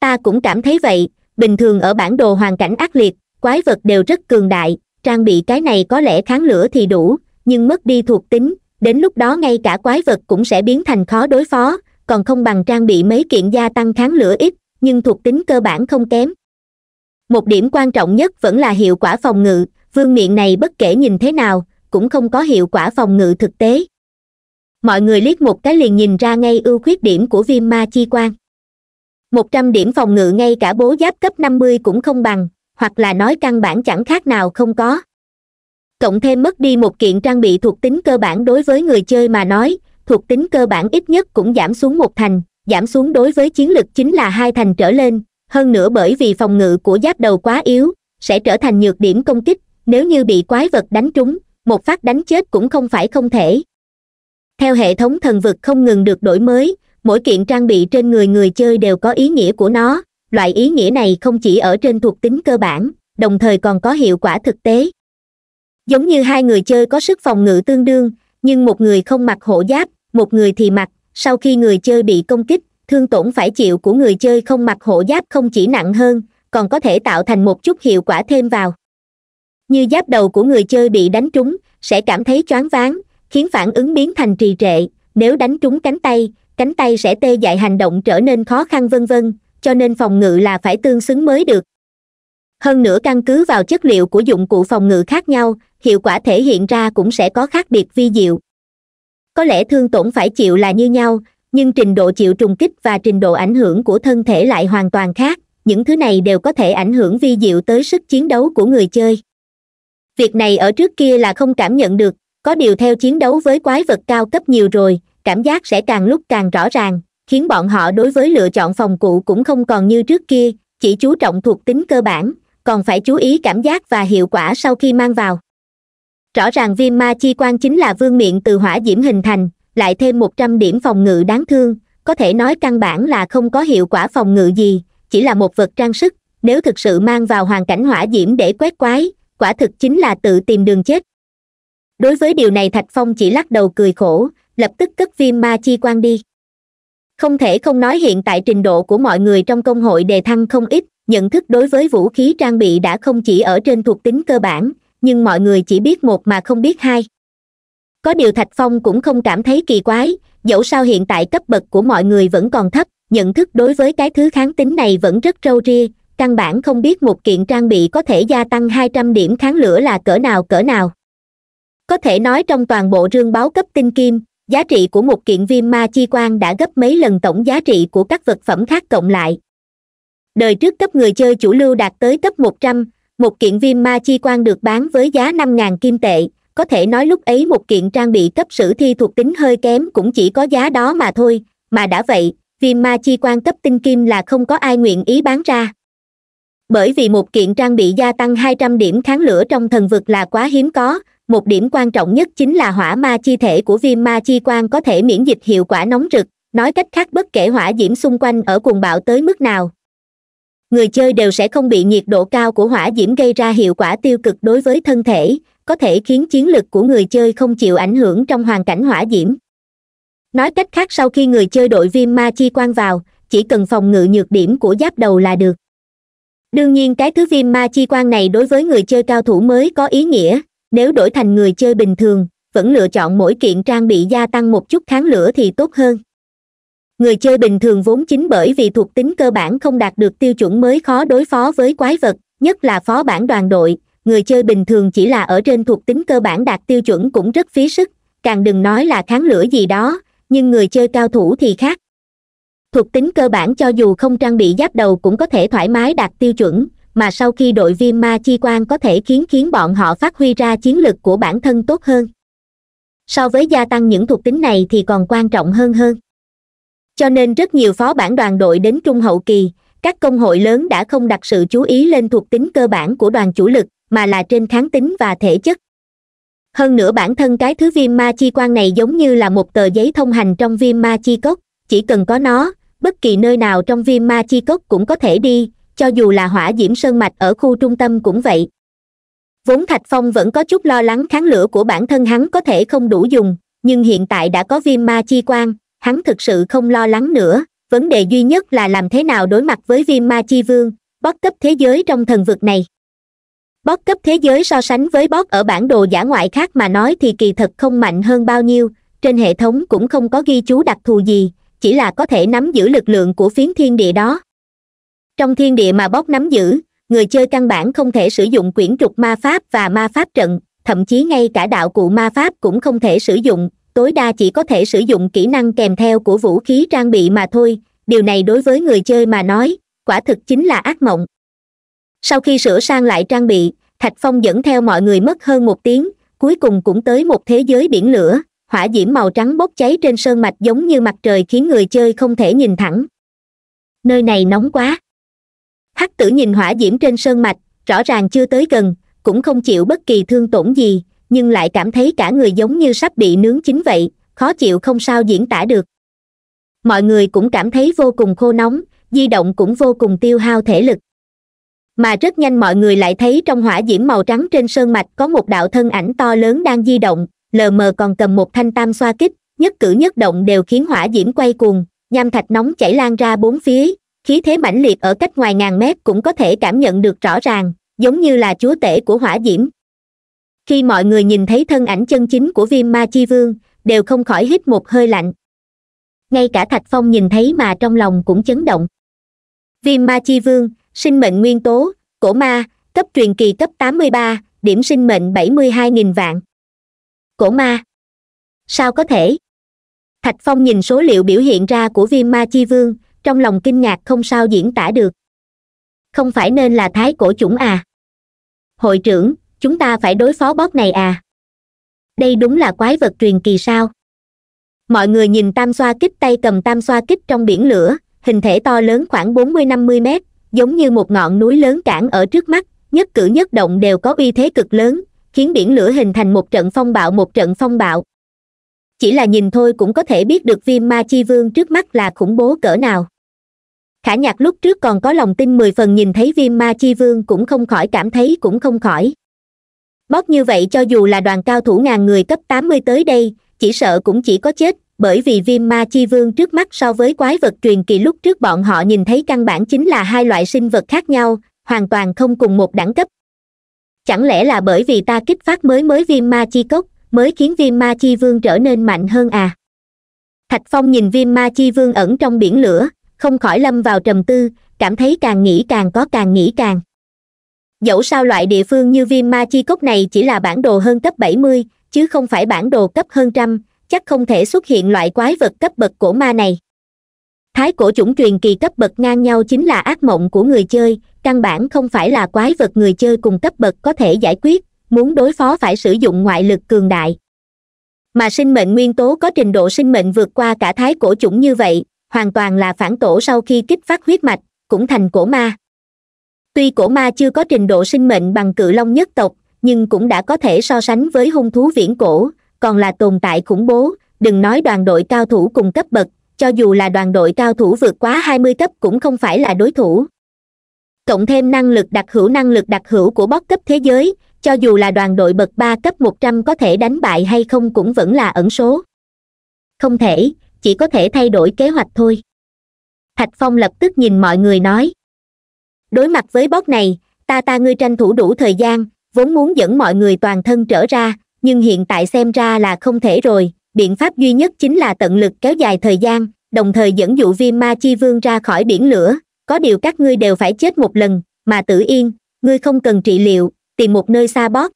Speaker 1: ta cũng cảm thấy vậy bình thường ở bản đồ hoàn cảnh ác liệt quái vật đều rất cường đại trang bị cái này có lẽ kháng lửa thì đủ nhưng mất đi thuộc tính đến lúc đó ngay cả quái vật cũng sẽ biến thành khó đối phó còn không bằng trang bị mấy kiện gia tăng kháng lửa ít nhưng thuộc tính cơ bản không kém một điểm quan trọng nhất vẫn là hiệu quả phòng ngự vương miện này bất kể nhìn thế nào cũng không có hiệu quả phòng ngự thực tế mọi người liếc một cái liền nhìn ra ngay ưu khuyết điểm của viêm ma chi quan một trăm điểm phòng ngự ngay cả bố giáp cấp năm mươi cũng không bằng hoặc là nói căn bản chẳng khác nào không có cộng thêm mất đi một kiện trang bị thuộc tính cơ bản đối với người chơi mà nói thuộc tính cơ bản ít nhất cũng giảm xuống một thành giảm xuống đối với chiến lực chính là hai thành trở lên hơn nữa bởi vì phòng ngự của giáp đầu quá yếu sẽ trở thành nhược điểm công kích nếu như bị quái vật đánh trúng một phát đánh chết cũng không phải không thể theo hệ thống thần vực không ngừng được đổi mới mỗi kiện trang bị trên người người chơi đều có ý nghĩa của nó loại ý nghĩa này không chỉ ở trên thuộc tính cơ bản đồng thời còn có hiệu quả thực tế giống như hai người chơi có sức phòng ngự tương đương nhưng một người không mặc hộ giáp một người thì mặc sau khi người chơi bị công kích thương tổn phải chịu của người chơi không mặc hộ giáp không chỉ nặng hơn còn có thể tạo thành một chút hiệu quả thêm vào như giáp đầu của người chơi bị đánh trúng sẽ cảm thấy choáng váng khiến phản ứng biến thành trì trệ nếu đánh trúng cánh tay cánh tay sẽ tê dại hành động trở nên khó khăn vân vân cho nên phòng ngự là phải tương xứng mới được hơn nữa căn cứ vào chất liệu của dụng cụ phòng ngự khác nhau hiệu quả thể hiện ra cũng sẽ có khác biệt vi diệu có lẽ thương tổn phải chịu là như nhau nhưng trình độ chịu trùng kích và trình độ ảnh hưởng của thân thể lại hoàn toàn khác những thứ này đều có thể ảnh hưởng vi diệu tới sức chiến đấu của người chơi việc này ở trước kia là không cảm nhận được có điều theo chiến đấu với quái vật cao cấp nhiều rồi cảm giác sẽ càng lúc càng rõ ràng khiến bọn họ đối với lựa chọn phòng cụ cũng không còn như trước kia chỉ chú trọng thuộc tính cơ bản còn phải chú ý cảm giác và hiệu quả sau khi mang vào rõ ràng viêm ma chi quan chính là vương miện từ hỏa diễm hình thành lại thêm một trăm điểm phòng ngự đáng thương có thể nói căn bản là không có hiệu quả phòng ngự gì chỉ là một vật trang sức nếu thực sự mang vào hoàn cảnh hỏa diễm để quét quái quả thực chính là tự tìm đường chết đối với điều này thạch phong chỉ lắc đầu cười khổ lập tức cất viêm ma chi quan đi không thể không nói hiện tại trình độ của mọi người trong công hội đề thăng không ít nhận thức đối với vũ khí trang bị đã không chỉ ở trên thuộc tính cơ bản nhưng mọi người chỉ biết một mà không biết hai có điều thạch phong cũng không cảm thấy kỳ quái dẫu sao hiện tại cấp bậc của mọi người vẫn còn thấp nhận thức đối với cái thứ kháng tính này vẫn rất râu ria căn bản không biết một kiện trang bị có thể gia tăng hai trăm điểm kháng lửa là cỡ nào cỡ nào có thể nói trong toàn bộ rương báo cấp tinh kim giá trị của một kiện viêm ma chi quan đã gấp mấy lần tổng giá trị của các vật phẩm khác cộng lại đời trước cấp người chơi chủ lưu đạt tới cấp một trăm một kiện viêm ma chi quan được bán với giá năm ngàn kim tệ có thể nói lúc ấy một kiện trang bị cấp sử thi thuộc tính hơi kém cũng chỉ có giá đó mà thôi mà đã vậy viêm ma chi quan cấp tinh kim là không có ai nguyện ý bán ra bởi vì một kiện trang bị gia tăng hai trăm điểm kháng lửa trong thần vực là quá hiếm có một điểm quan trọng nhất chính là hỏa ma chi thể của viêm ma chi quan có thể miễn dịch hiệu quả nóng rực nói cách khác bất kể hỏa diễm xung quanh ở cuồng bạo tới mức nào người chơi đều sẽ không bị nhiệt độ cao của hỏa diễm gây ra hiệu quả tiêu cực đối với thân thể có thể khiến chiến lực của người chơi không chịu ảnh hưởng trong hoàn cảnh hỏa diễm nói cách khác sau khi người chơi đội viêm ma chi quan vào chỉ cần phòng ngự nhược điểm của giáp đầu là được đương nhiên cái thứ viêm ma chi quan này đối với người chơi cao thủ mới có ý nghĩa nếu đổi thành người chơi bình thường vẫn lựa chọn mỗi kiện trang bị gia tăng một chút kháng lửa thì tốt hơn người chơi bình thường vốn chính bởi vì thuộc tính cơ bản không đạt được tiêu chuẩn mới khó đối phó với quái vật nhất là phó bản đoàn đội người chơi bình thường chỉ là ở trên thuộc tính cơ bản đạt tiêu chuẩn cũng rất phí sức càng đừng nói là kháng lửa gì đó nhưng người chơi cao thủ thì khác thuộc tính cơ bản cho dù không trang bị giáp đầu cũng có thể thoải mái đạt tiêu chuẩn mà sau khi đội viêm ma chi quan có thể khiến khiến bọn họ phát huy ra chiến lực của bản thân tốt hơn so với gia tăng những thuộc tính này thì còn quan trọng hơn hơn cho nên rất nhiều phó bản đoàn đội đến trung hậu kỳ các công hội lớn đã không đặt sự chú ý lên thuộc tính cơ bản của đoàn chủ lực mà là trên kháng tính và thể chất hơn nữa bản thân cái thứ viêm ma chi quan này giống như là một tờ giấy thông hành trong viêm ma chi cốc chỉ cần có nó bất kỳ nơi nào trong viêm ma chi cốc cũng có thể đi cho dù là hỏa diễm sơn mạch ở khu trung tâm cũng vậy vốn thạch phong vẫn có chút lo lắng kháng lửa của bản thân hắn có thể không đủ dùng nhưng hiện tại đã có viêm ma chi quan hắn thực sự không lo lắng nữa vấn đề duy nhất là làm thế nào đối mặt với viêm ma chi vương bất cấp thế giới trong thần vực này bot cấp thế giới so sánh với bot ở bản đồ giả ngoại khác mà nói thì kỳ thật không mạnh hơn bao nhiêu trên hệ thống cũng không có ghi chú đặc thù gì chỉ là có thể nắm giữ lực lượng của phiến thiên địa đó trong thiên địa mà bot nắm giữ người chơi căn bản không thể sử dụng quyển trục ma pháp và ma pháp trận thậm chí ngay cả đạo cụ ma pháp cũng không thể sử dụng tối đa chỉ có thể sử dụng kỹ năng kèm theo của vũ khí trang bị mà thôi điều này đối với người chơi mà nói quả thực chính là ác mộng sau khi sửa sang lại trang bị thạch phong dẫn theo mọi người mất hơn một tiếng cuối cùng cũng tới một thế giới biển lửa hỏa diễm màu trắng bốc cháy trên sơn mạch giống như mặt trời khiến người chơi không thể nhìn thẳng nơi này nóng quá hắc tử nhìn hỏa diễm trên sơn mạch rõ ràng chưa tới gần cũng không chịu bất kỳ thương tổn gì nhưng lại cảm thấy cả người giống như sắp bị nướng chính vậy khó chịu không sao diễn tả được mọi người cũng cảm thấy vô cùng khô nóng di động cũng vô cùng tiêu hao thể lực mà rất nhanh mọi người lại thấy trong hỏa diễm màu trắng trên sơn mạch có một đạo thân ảnh to lớn đang di động lờ mờ còn cầm một thanh tam xoa kích nhất cử nhất động đều khiến hỏa diễm quay cuồng nham thạch nóng chảy lan ra bốn phía khí thế mãnh liệt ở cách ngoài ngàn mét cũng có thể cảm nhận được rõ ràng giống như là chúa tể của hỏa diễm khi mọi người nhìn thấy thân ảnh chân chính của viêm ma chi vương đều không khỏi hít một hơi lạnh ngay cả thạch phong nhìn thấy mà trong lòng cũng chấn động viêm ma chi vương sinh mệnh nguyên tố cổ ma cấp truyền kỳ cấp 83, điểm sinh mệnh 72.000 vạn cổ ma sao có thể thạch phong nhìn số liệu biểu hiện ra của viêm ma chi vương trong lòng kinh ngạc không sao diễn tả được không phải nên là thái cổ chủng à hội trưởng chúng ta phải đối phó bóp này à đây đúng là quái vật truyền kỳ sao mọi người nhìn tam xoa kích tay cầm tam xoa kích trong biển lửa hình thể to lớn khoảng bốn mươi năm mươi mét giống như một ngọn núi lớn cản ở trước mắt nhất cử nhất động đều có uy thế cực lớn khiến biển lửa hình thành một trận phong bạo một trận phong bạo chỉ là nhìn thôi cũng có thể biết được viêm ma chi vương trước mắt là khủng bố cỡ nào khả nhạc lúc trước còn có lòng tin mười phần nhìn thấy viêm ma chi vương cũng không khỏi cảm thấy cũng không khỏi bóp như vậy cho dù là đoàn cao thủ ngàn người cấp tám mươi tới đây chỉ sợ cũng chỉ có chết bởi vì viêm ma chi vương trước mắt so với quái vật truyền kỳ lúc trước bọn họ nhìn thấy căn bản chính là hai loại sinh vật khác nhau hoàn toàn không cùng một đẳng cấp chẳng lẽ là bởi vì ta kích phát mới mới viêm ma chi cốc mới khiến viêm ma chi vương trở nên mạnh hơn à thạch phong nhìn viêm ma chi vương ẩn trong biển lửa không khỏi lâm vào trầm tư cảm thấy càng nghĩ càng có càng nghĩ càng dẫu sao loại địa phương như viêm ma chi cốc này chỉ là bản đồ hơn cấp bảy mươi chứ không phải bản đồ cấp hơn trăm chắc không thể xuất hiện loại quái vật cấp bậc cổ ma này thái cổ chủng truyền kỳ cấp bậc ngang nhau chính là ác mộng của người chơi căn bản không phải là quái vật người chơi cùng cấp bậc có thể giải quyết muốn đối phó phải sử dụng ngoại lực cường đại mà sinh mệnh nguyên tố có trình độ sinh mệnh vượt qua cả thái cổ chủng như vậy hoàn toàn là phản tổ sau khi kích phát huyết mạch cũng thành cổ ma tuy cổ ma chưa có trình độ sinh mệnh bằng cự long nhất tộc nhưng cũng đã có thể so sánh với hung thú viễn cổ còn là tồn tại khủng bố đừng nói đoàn đội cao thủ cùng cấp bậc cho dù là đoàn đội cao thủ vượt quá hai mươi cấp cũng không phải là đối thủ cộng thêm năng lực đặc hữu năng lực đặc hữu của bóc cấp thế giới cho dù là đoàn đội bậc ba cấp một trăm có thể đánh bại hay không cũng vẫn là ẩn số không thể chỉ có thể thay đổi kế hoạch thôi thạch phong lập tức nhìn mọi người nói đối mặt với bót này ta ta ngươi tranh thủ đủ thời gian vốn muốn dẫn mọi người toàn thân trở ra nhưng hiện tại xem ra là không thể rồi biện pháp duy nhất chính là tận lực kéo dài thời gian đồng thời dẫn dụ viêm ma chi vương ra khỏi biển lửa có điều các ngươi đều phải chết một lần mà tử yên ngươi không cần trị liệu tìm một nơi xa bót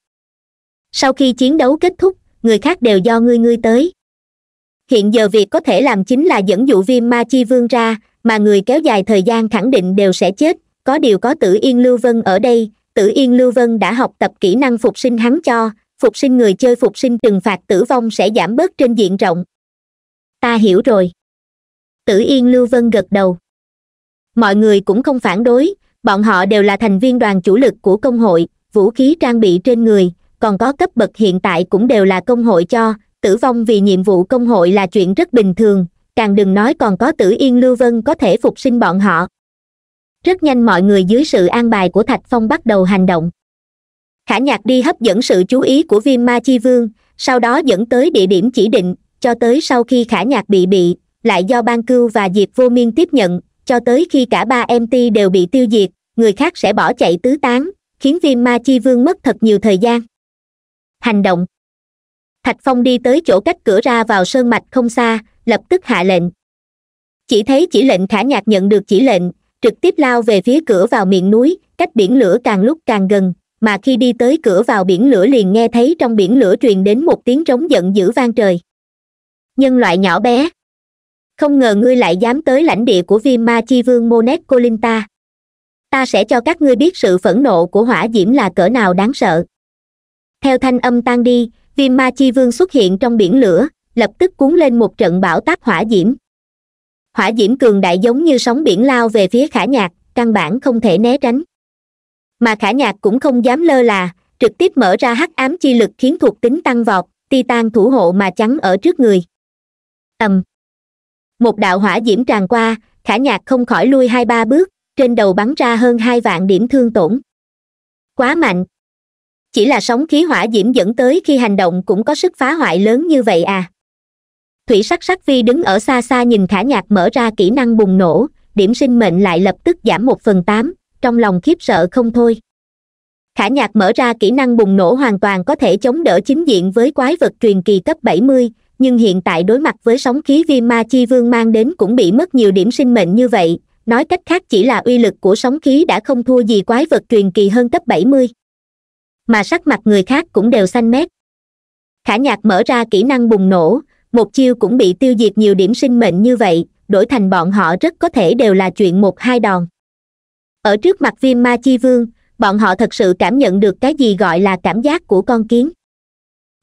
Speaker 1: sau khi chiến đấu kết thúc người khác đều do ngươi ngươi tới hiện giờ việc có thể làm chính là dẫn dụ viêm ma chi vương ra mà người kéo dài thời gian khẳng định đều sẽ chết có điều có tử yên lưu vân ở đây tử yên lưu vân đã học tập kỹ năng phục sinh hắn cho phục sinh người chơi phục sinh trừng phạt tử vong sẽ giảm bớt trên diện rộng ta hiểu rồi tử yên lưu vân gật đầu mọi người cũng không phản đối bọn họ đều là thành viên đoàn chủ lực của công hội vũ khí trang bị trên người còn có cấp bậc hiện tại cũng đều là công hội cho tử vong vì nhiệm vụ công hội là chuyện rất bình thường càng đừng nói còn có tử yên lưu vân có thể phục sinh bọn họ rất nhanh mọi người dưới sự an bài của thạch phong bắt đầu hành động khả nhạc đi hấp dẫn sự chú ý của viêm ma chi vương sau đó dẫn tới địa điểm chỉ định cho tới sau khi khả nhạc bị bị lại do ban cưu và diệp vô miên tiếp nhận cho tới khi cả ba mt đều bị tiêu diệt người khác sẽ bỏ chạy tứ tán khiến viêm ma chi vương mất thật nhiều thời gian hành động thạch phong đi tới chỗ cách cửa ra vào sơn mạch không xa lập tức hạ lệnh chỉ thấy chỉ lệnh khả nhạc nhận được chỉ lệnh trực tiếp lao về phía cửa vào miệng núi cách biển lửa càng lúc càng gần mà khi đi tới cửa vào biển lửa liền nghe thấy trong biển lửa truyền đến một tiếng trống giận dữ vang trời nhân loại nhỏ bé không ngờ ngươi lại dám tới lãnh địa của viêm ma chi vương monet colinta ta sẽ cho các ngươi biết sự phẫn nộ của hỏa diễm là cỡ nào đáng sợ theo thanh âm tan đi viêm ma chi vương xuất hiện trong biển lửa lập tức cuốn lên một trận bão táp hỏa diễm hỏa diễm cường đại giống như sóng biển lao về phía khả nhạc căn bản không thể né tránh mà khả nhạc cũng không dám lơ là trực tiếp mở ra hắc ám chi lực khiến thuộc tính tăng vọt ti tan thủ hộ mà chắn ở trước người ầm một đạo hỏa diễm tràn qua khả nhạc không khỏi lui hai ba bước trên đầu bắn ra hơn hai vạn điểm thương tổn quá mạnh chỉ là sóng khí hỏa diễm dẫn tới khi hành động cũng có sức phá hoại lớn như vậy à thủy sắc sắc vi đứng ở xa xa nhìn khả nhạc mở ra kỹ năng bùng nổ điểm sinh mệnh lại lập tức giảm một phần tám trong lòng khiếp sợ không thôi khả nhạc mở ra kỹ năng bùng nổ hoàn toàn có thể chống đỡ chính diện với quái vật truyền kỳ cấp 70, nhưng hiện tại đối mặt với sóng khí viêm ma chi vương mang đến cũng bị mất nhiều điểm sinh mệnh như vậy nói cách khác chỉ là uy lực của sóng khí đã không thua gì quái vật truyền kỳ hơn cấp 70. mà sắc mặt người khác cũng đều xanh mét khả nhạc mở ra kỹ năng bùng nổ một chiêu cũng bị tiêu diệt nhiều điểm sinh mệnh như vậy đổi thành bọn họ rất có thể đều là chuyện một hai đòn ở trước mặt viêm ma chi vương bọn họ thật sự cảm nhận được cái gì gọi là cảm giác của con kiến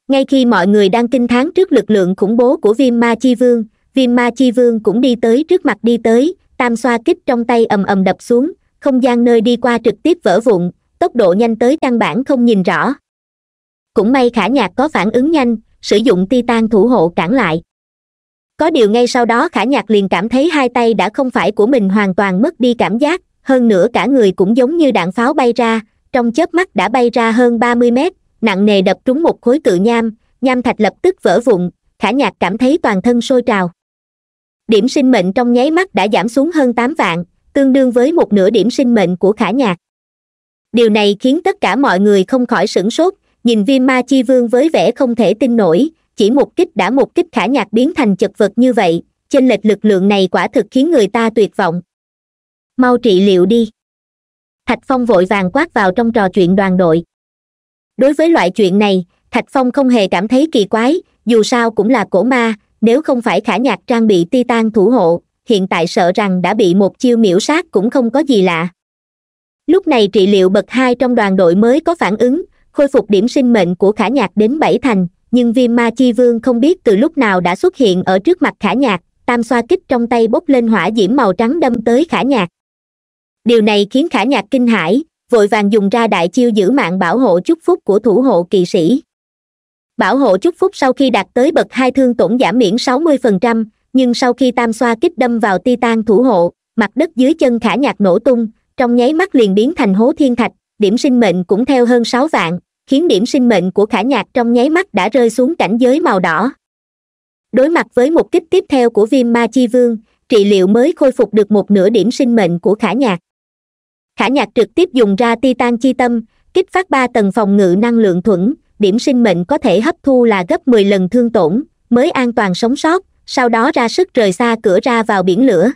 Speaker 1: ngay khi mọi người đang kinh thán trước lực lượng khủng bố của viêm ma chi vương viêm ma chi vương cũng đi tới trước mặt đi tới tam xoa kích trong tay ầm ầm đập xuống không gian nơi đi qua trực tiếp vỡ vụn tốc độ nhanh tới căn bản không nhìn rõ cũng may khả nhạc có phản ứng nhanh sử dụng titan thủ hộ cản lại có điều ngay sau đó khả nhạc liền cảm thấy hai tay đã không phải của mình hoàn toàn mất đi cảm giác hơn nữa cả người cũng giống như đạn pháo bay ra trong chớp mắt đã bay ra hơn ba mươi mét nặng nề đập trúng một khối cự nham nham thạch lập tức vỡ vụn khả nhạc cảm thấy toàn thân sôi trào điểm sinh mệnh trong nháy mắt đã giảm xuống hơn tám vạn tương đương với một nửa điểm sinh mệnh của khả nhạc điều này khiến tất cả mọi người không khỏi sửng sốt nhìn viêm ma chi vương với vẻ không thể tin nổi chỉ một kích đã một kích khả nhạc biến thành chật vật như vậy chênh lệch lực lượng này quả thực khiến người ta tuyệt vọng mau trị liệu đi thạch phong vội vàng quát vào trong trò chuyện đoàn đội đối với loại chuyện này thạch phong không hề cảm thấy kỳ quái dù sao cũng là cổ ma nếu không phải khả nhạc trang bị titan thủ hộ hiện tại sợ rằng đã bị một chiêu miễu sát cũng không có gì lạ lúc này trị liệu bậc hai trong đoàn đội mới có phản ứng khôi phục điểm sinh mệnh của khả nhạc đến bảy thành nhưng viêm ma chi vương không biết từ lúc nào đã xuất hiện ở trước mặt khả nhạc tam xoa kích trong tay bốc lên hỏa diễm màu trắng đâm tới khả nhạc điều này khiến khả nhạc kinh hãi vội vàng dùng ra đại chiêu giữ mạng bảo hộ chúc phúc của thủ hộ kỳ sĩ bảo hộ chúc phúc sau khi đạt tới bậc hai thương tổn giảm miễn 60%, nhưng sau khi tam xoa kích đâm vào titan thủ hộ mặt đất dưới chân khả nhạc nổ tung trong nháy mắt liền biến thành hố thiên thạch điểm sinh mệnh cũng theo hơn sáu vạn khiến điểm sinh mệnh của khả nhạc trong nháy mắt đã rơi xuống cảnh giới màu đỏ đối mặt với một kích tiếp theo của viêm ma chi vương trị liệu mới khôi phục được một nửa điểm sinh mệnh của khả nhạc khả nhạc trực tiếp dùng ra titan chi tâm kích phát ba tầng phòng ngự năng lượng thuẫn điểm sinh mệnh có thể hấp thu là gấp mười lần thương tổn mới an toàn sống sót sau đó ra sức rời xa cửa ra vào biển lửa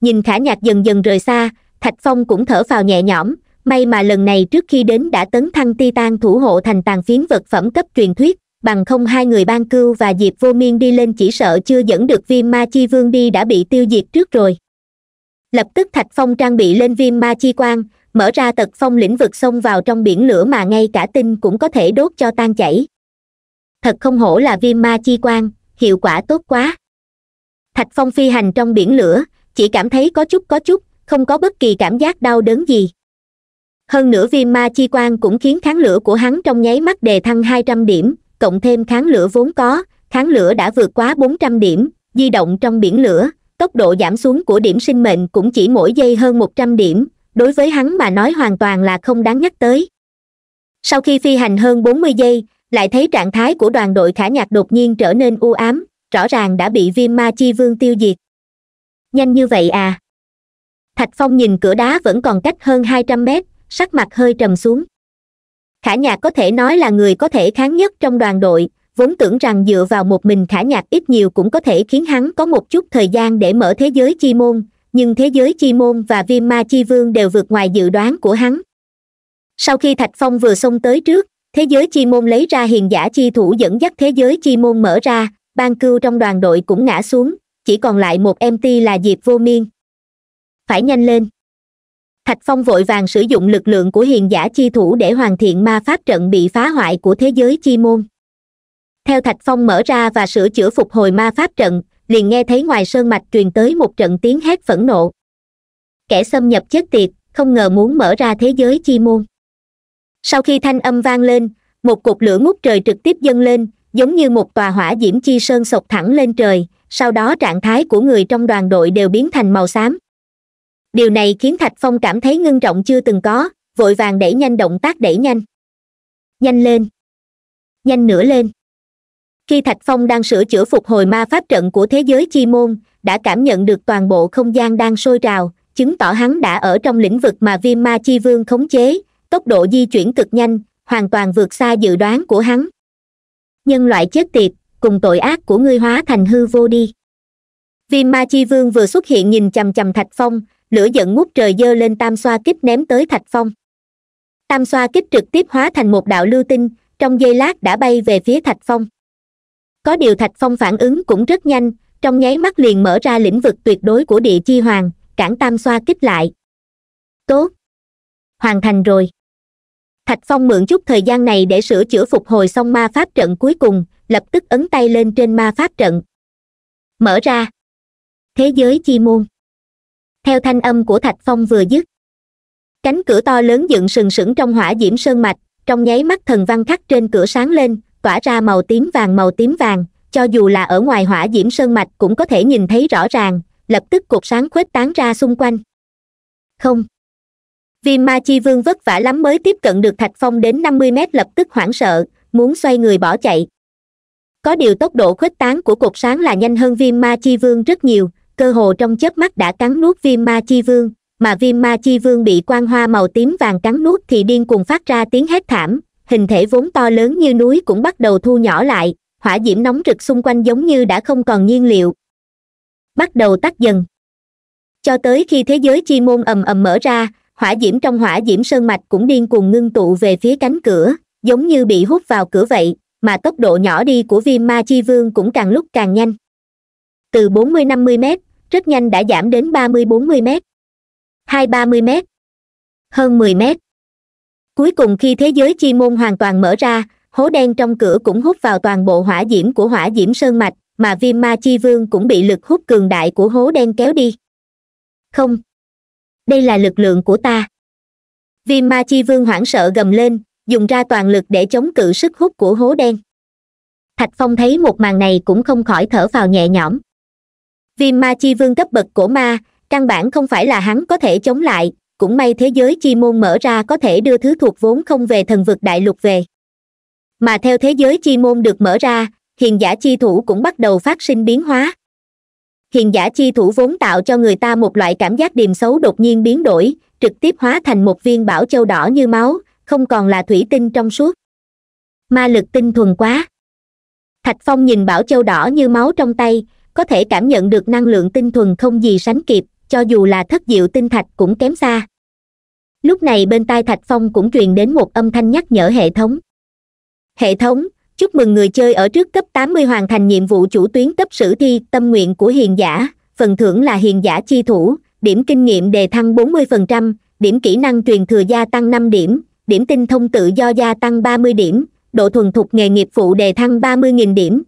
Speaker 1: nhìn khả nhạc dần dần rời xa thạch phong cũng thở vào nhẹ nhõm may mà lần này trước khi đến đã tấn thăng titan thủ hộ thành tàn phiến vật phẩm cấp truyền thuyết bằng không hai người ban cưu và diệp vô miên đi lên chỉ sợ chưa dẫn được viêm ma chi vương đi đã bị tiêu diệt trước rồi lập tức thạch phong trang bị lên viêm ma chi quang mở ra tật phong lĩnh vực xông vào trong biển lửa mà ngay cả tinh cũng có thể đốt cho tan chảy thật không hổ là viêm ma chi quang hiệu quả tốt quá thạch phong phi hành trong biển lửa chỉ cảm thấy có chút có chút không có bất kỳ cảm giác đau đớn gì hơn nữa viêm ma chi quang cũng khiến kháng lửa của hắn trong nháy mắt đề thăng hai trăm điểm cộng thêm kháng lửa vốn có kháng lửa đã vượt quá bốn trăm điểm di động trong biển lửa tốc độ giảm xuống của điểm sinh mệnh cũng chỉ mỗi giây hơn một trăm điểm đối với hắn mà nói hoàn toàn là không đáng nhắc tới sau khi phi hành hơn bốn mươi giây lại thấy trạng thái của đoàn đội khả nhạc đột nhiên trở nên u ám rõ ràng đã bị viêm ma chi vương tiêu diệt nhanh như vậy à thạch phong nhìn cửa đá vẫn còn cách hơn hai trăm mét sắc mặt hơi trầm xuống khả nhạc có thể nói là người có thể kháng nhất trong đoàn đội vốn tưởng rằng dựa vào một mình khả nhạc ít nhiều cũng có thể khiến hắn có một chút thời gian để mở thế giới chi môn nhưng thế giới chi môn và viêm ma chi vương đều vượt ngoài dự đoán của hắn sau khi thạch phong vừa xông tới trước thế giới chi môn lấy ra hiền giả chi thủ dẫn dắt thế giới chi môn mở ra ban cưu trong đoàn đội cũng ngã xuống chỉ còn lại một mt là diệp vô miên phải nhanh lên thạch phong vội vàng sử dụng lực lượng của hiền giả chi thủ để hoàn thiện ma pháp trận bị phá hoại của thế giới chi môn theo thạch phong mở ra và sửa chữa phục hồi ma pháp trận liền nghe thấy ngoài sơn mạch truyền tới một trận tiếng hét phẫn nộ kẻ xâm nhập chết tiệt không ngờ muốn mở ra thế giới chi môn sau khi thanh âm vang lên một cục lửa ngút trời trực tiếp dâng lên giống như một tòa hỏa diễm chi sơn sộc thẳng lên trời sau đó trạng thái của người trong đoàn đội đều biến thành màu xám điều này khiến thạch phong cảm thấy ngưng trọng chưa từng có vội vàng đẩy nhanh động tác đẩy nhanh nhanh lên nhanh nữa lên khi thạch phong đang sửa chữa phục hồi ma pháp trận của thế giới chi môn đã cảm nhận được toàn bộ không gian đang sôi trào chứng tỏ hắn đã ở trong lĩnh vực mà viêm ma chi vương khống chế tốc độ di chuyển cực nhanh hoàn toàn vượt xa dự đoán của hắn nhân loại chết tiệt cùng tội ác của ngươi hóa thành hư vô đi viêm ma chi vương vừa xuất hiện nhìn chằm chằm thạch phong lửa giận ngút trời dơ lên tam xoa kích ném tới thạch phong tam xoa kích trực tiếp hóa thành một đạo lưu tinh trong giây lát đã bay về phía thạch phong có điều thạch phong phản ứng cũng rất nhanh trong nháy mắt liền mở ra lĩnh vực tuyệt đối của địa chi hoàng cản tam xoa kích lại tốt hoàn thành rồi thạch phong mượn chút thời gian này để sửa chữa phục hồi xong ma pháp trận cuối cùng lập tức ấn tay lên trên ma pháp trận mở ra thế giới chi môn theo thanh âm của thạch phong vừa dứt cánh cửa to lớn dựng sừng sững trong hỏa diễm sơn mạch trong nháy mắt thần văn khắc trên cửa sáng lên tỏa ra màu tím vàng màu tím vàng cho dù là ở ngoài hỏa diễm sơn mạch cũng có thể nhìn thấy rõ ràng lập tức cột sáng khuếch tán ra xung quanh không viêm ma chi vương vất vả lắm mới tiếp cận được thạch phong đến năm mươi mét lập tức hoảng sợ muốn xoay người bỏ chạy có điều tốc độ khuếch tán của cột sáng là nhanh hơn viêm ma chi vương rất nhiều cơ hồ trong chớp mắt đã cắn nuốt viêm ma chi vương mà viêm ma chi vương bị quang hoa màu tím vàng cắn nuốt thì điên cuồng phát ra tiếng hét thảm hình thể vốn to lớn như núi cũng bắt đầu thu nhỏ lại hỏa diễm nóng rực xung quanh giống như đã không còn nhiên liệu bắt đầu tắt dần cho tới khi thế giới chi môn ầm ầm mở ra hỏa diễm trong hỏa diễm sơn mạch cũng điên cuồng ngưng tụ về phía cánh cửa giống như bị hút vào cửa vậy mà tốc độ nhỏ đi của viêm ma chi vương cũng càng lúc càng nhanh từ 40-50 mét rất nhanh đã giảm đến 30-40 mét hai ba mươi mét hơn 10 mét cuối cùng khi thế giới chi môn hoàn toàn mở ra hố đen trong cửa cũng hút vào toàn bộ hỏa diễm của hỏa diễm sơn mạch mà viêm ma chi vương cũng bị lực hút cường đại của hố đen kéo đi không đây là lực lượng của ta viêm ma chi vương hoảng sợ gầm lên dùng ra toàn lực để chống cự sức hút của hố đen thạch phong thấy một màn này cũng không khỏi thở vào nhẹ nhõm viêm ma chi vương cấp bậc của ma căn bản không phải là hắn có thể chống lại cũng may thế giới chi môn mở ra có thể đưa thứ thuộc vốn không về thần vực đại lục về mà theo thế giới chi môn được mở ra hiền giả chi thủ cũng bắt đầu phát sinh biến hóa hiền giả chi thủ vốn tạo cho người ta một loại cảm giác điềm xấu đột nhiên biến đổi trực tiếp hóa thành một viên bảo châu đỏ như máu không còn là thủy tinh trong suốt ma lực tinh thuần quá thạch phong nhìn bảo châu đỏ như máu trong tay có thể cảm nhận được năng lượng tinh thuần không gì sánh kịp cho dù là thất diệu tinh thạch cũng kém xa lúc này bên tai thạch phong cũng truyền đến một âm thanh nhắc nhở hệ thống hệ thống chúc mừng người chơi ở trước cấp 80 hoàn thành nhiệm vụ chủ tuyến cấp sử thi tâm nguyện của hiền giả phần thưởng là hiền giả chi thủ điểm kinh nghiệm đề thăng 40%, điểm kỹ năng truyền thừa gia tăng 5 điểm điểm tinh thông tự do gia tăng 30 điểm độ thuần thục nghề nghiệp phụ đề thăng 30.000 điểm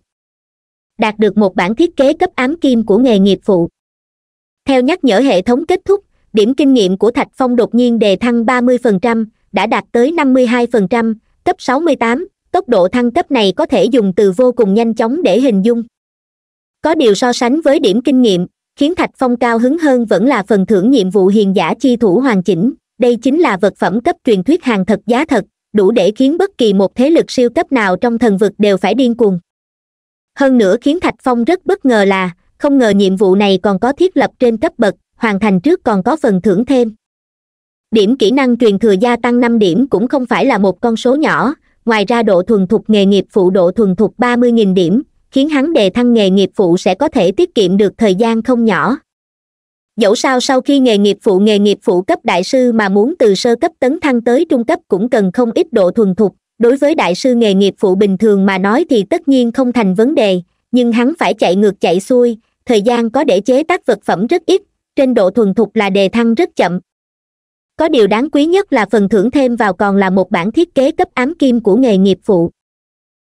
Speaker 1: đạt được một bản thiết kế cấp ám kim của nghề nghiệp phụ theo nhắc nhở hệ thống kết thúc điểm kinh nghiệm của thạch phong đột nhiên đề thăng 30%, đã đạt tới 52%, cấp 68, tốc độ thăng cấp này có thể dùng từ vô cùng nhanh chóng để hình dung có điều so sánh với điểm kinh nghiệm khiến thạch phong cao hứng hơn vẫn là phần thưởng nhiệm vụ hiền giả chi thủ hoàn chỉnh đây chính là vật phẩm cấp truyền thuyết hàng thật giá thật đủ để khiến bất kỳ một thế lực siêu cấp nào trong thần vực đều phải điên cuồng hơn nữa khiến thạch phong rất bất ngờ là không ngờ nhiệm vụ này còn có thiết lập trên cấp bậc hoàn thành trước còn có phần thưởng thêm điểm kỹ năng truyền thừa gia tăng năm điểm cũng không phải là một con số nhỏ ngoài ra độ thuần thục nghề nghiệp phụ độ thuần thục ba mươi nghìn điểm khiến hắn đề thăng nghề nghiệp phụ sẽ có thể tiết kiệm được thời gian không nhỏ dẫu sao sau khi nghề nghiệp phụ nghề nghiệp phụ cấp đại sư mà muốn từ sơ cấp tấn thăng tới trung cấp cũng cần không ít độ thuần thục đối với đại sư nghề nghiệp phụ bình thường mà nói thì tất nhiên không thành vấn đề nhưng hắn phải chạy ngược chạy xuôi thời gian có để chế tác vật phẩm rất ít trên độ thuần thục là đề thăng rất chậm có điều đáng quý nhất là phần thưởng thêm vào còn là một bản thiết kế cấp ám kim của nghề nghiệp phụ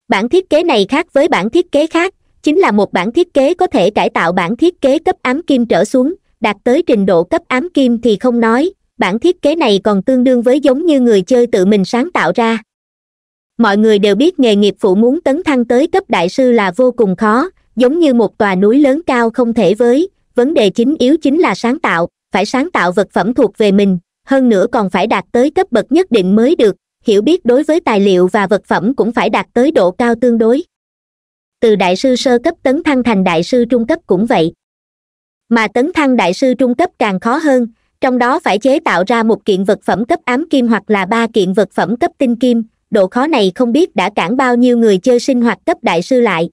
Speaker 1: bản thiết kế này khác với bản thiết kế khác chính là một bản thiết kế có thể cải tạo bản thiết kế cấp ám kim trở xuống đạt tới trình độ cấp ám kim thì không nói bản thiết kế này còn tương đương với giống như người chơi tự mình sáng tạo ra mọi người đều biết nghề nghiệp phụ muốn tấn thăng tới cấp đại sư là vô cùng khó giống như một tòa núi lớn cao không thể với vấn đề chính yếu chính là sáng tạo phải sáng tạo vật phẩm thuộc về mình hơn nữa còn phải đạt tới cấp bậc nhất định mới được hiểu biết đối với tài liệu và vật phẩm cũng phải đạt tới độ cao tương đối từ đại sư sơ cấp tấn thăng thành đại sư trung cấp cũng vậy mà tấn thăng đại sư trung cấp càng khó hơn trong đó phải chế tạo ra một kiện vật phẩm cấp ám kim hoặc là ba kiện vật phẩm cấp tinh kim độ khó này không biết đã cản bao nhiêu người chơi sinh hoạt cấp đại sư lại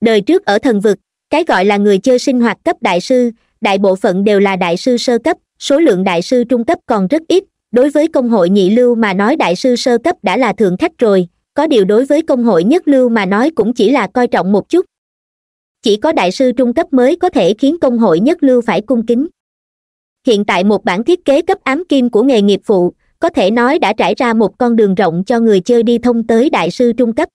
Speaker 1: đời trước ở thần vực cái gọi là người chơi sinh hoạt cấp đại sư đại bộ phận đều là đại sư sơ cấp số lượng đại sư trung cấp còn rất ít đối với công hội nhị lưu mà nói đại sư sơ cấp đã là thượng khách rồi có điều đối với công hội nhất lưu mà nói cũng chỉ là coi trọng một chút chỉ có đại sư trung cấp mới có thể khiến công hội nhất lưu phải cung kính hiện tại một bản thiết kế cấp ám kim của nghề nghiệp phụ có thể nói đã trải ra một con đường rộng cho người chơi đi thông tới đại sư trung cấp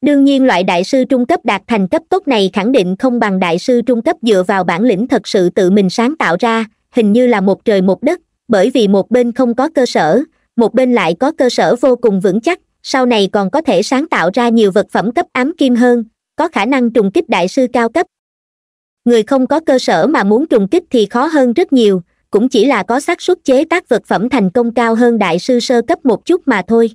Speaker 1: đương nhiên loại đại sư trung cấp đạt thành cấp tốt này khẳng định không bằng đại sư trung cấp dựa vào bản lĩnh thật sự tự mình sáng tạo ra hình như là một trời một đất bởi vì một bên không có cơ sở một bên lại có cơ sở vô cùng vững chắc sau này còn có thể sáng tạo ra nhiều vật phẩm cấp ám kim hơn có khả năng trùng kích đại sư cao cấp người không có cơ sở mà muốn trùng kích thì khó hơn rất nhiều cũng chỉ là có xác suất chế tác vật phẩm thành công cao hơn đại sư sơ cấp một chút mà thôi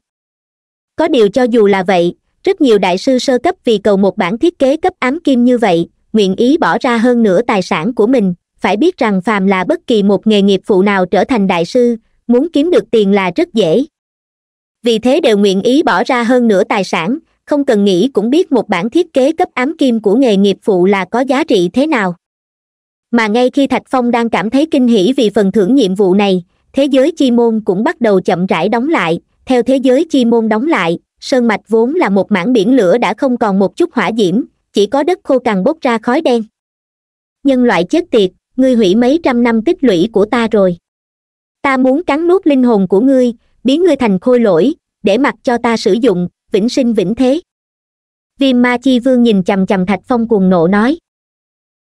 Speaker 1: có điều cho dù là vậy rất nhiều đại sư sơ cấp vì cầu một bản thiết kế cấp ám kim như vậy nguyện ý bỏ ra hơn nửa tài sản của mình phải biết rằng phàm là bất kỳ một nghề nghiệp phụ nào trở thành đại sư muốn kiếm được tiền là rất dễ vì thế đều nguyện ý bỏ ra hơn nửa tài sản không cần nghĩ cũng biết một bản thiết kế cấp ám kim của nghề nghiệp phụ là có giá trị thế nào mà ngay khi thạch phong đang cảm thấy kinh hỉ vì phần thưởng nhiệm vụ này thế giới chi môn cũng bắt đầu chậm rãi đóng lại theo thế giới chi môn đóng lại sơn mạch vốn là một mảng biển lửa đã không còn một chút hỏa diễm chỉ có đất khô cằn bốc ra khói đen nhân loại chết tiệt ngươi hủy mấy trăm năm tích lũy của ta rồi ta muốn cắn nuốt linh hồn của ngươi biến ngươi thành khôi lỗi để mặc cho ta sử dụng vĩnh sinh vĩnh thế viêm ma chi vương nhìn chằm chằm thạch phong cuồng nộ nói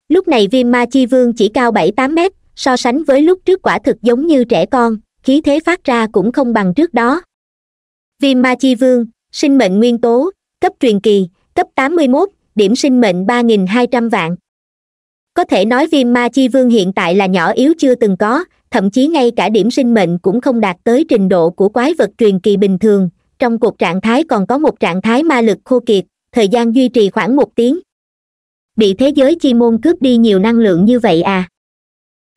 Speaker 1: lúc này viêm ma chi vương chỉ cao bảy tám mét so sánh với lúc trước quả thực giống như trẻ con khí thế phát ra cũng không bằng trước đó viêm ma chi vương sinh mệnh nguyên tố cấp truyền kỳ cấp 81, điểm sinh mệnh 3.200 vạn có thể nói viêm ma chi vương hiện tại là nhỏ yếu chưa từng có thậm chí ngay cả điểm sinh mệnh cũng không đạt tới trình độ của quái vật truyền kỳ bình thường trong cuộc trạng thái còn có một trạng thái ma lực khô kiệt thời gian duy trì khoảng một tiếng bị thế giới chi môn cướp đi nhiều năng lượng như vậy à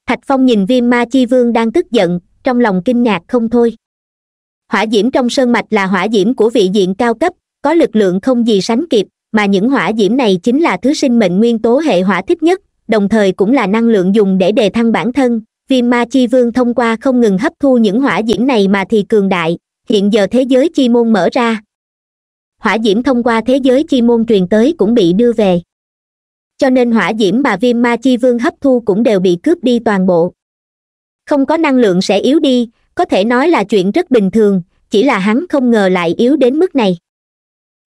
Speaker 1: thạch phong nhìn viêm ma chi vương đang tức giận trong lòng kinh ngạc không thôi hỏa diễm trong sơn mạch là hỏa diễm của vị diện cao cấp có lực lượng không gì sánh kịp mà những hỏa diễm này chính là thứ sinh mệnh nguyên tố hệ hỏa thích nhất đồng thời cũng là năng lượng dùng để đề thăng bản thân viêm ma chi vương thông qua không ngừng hấp thu những hỏa diễm này mà thì cường đại hiện giờ thế giới chi môn mở ra hỏa diễm thông qua thế giới chi môn truyền tới cũng bị đưa về cho nên hỏa diễm mà viêm ma chi vương hấp thu cũng đều bị cướp đi toàn bộ không có năng lượng sẽ yếu đi có thể nói là chuyện rất bình thường chỉ là hắn không ngờ lại yếu đến mức này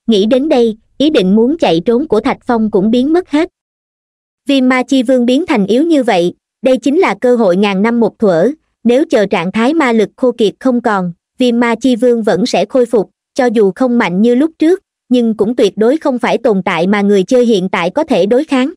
Speaker 1: nghĩ đến đây ý định muốn chạy trốn của thạch phong cũng biến mất hết vì ma chi vương biến thành yếu như vậy đây chính là cơ hội ngàn năm một thuở nếu chờ trạng thái ma lực khô kiệt không còn vì ma chi vương vẫn sẽ khôi phục cho dù không mạnh như lúc trước nhưng cũng tuyệt đối không phải tồn tại mà người chơi hiện tại có thể đối kháng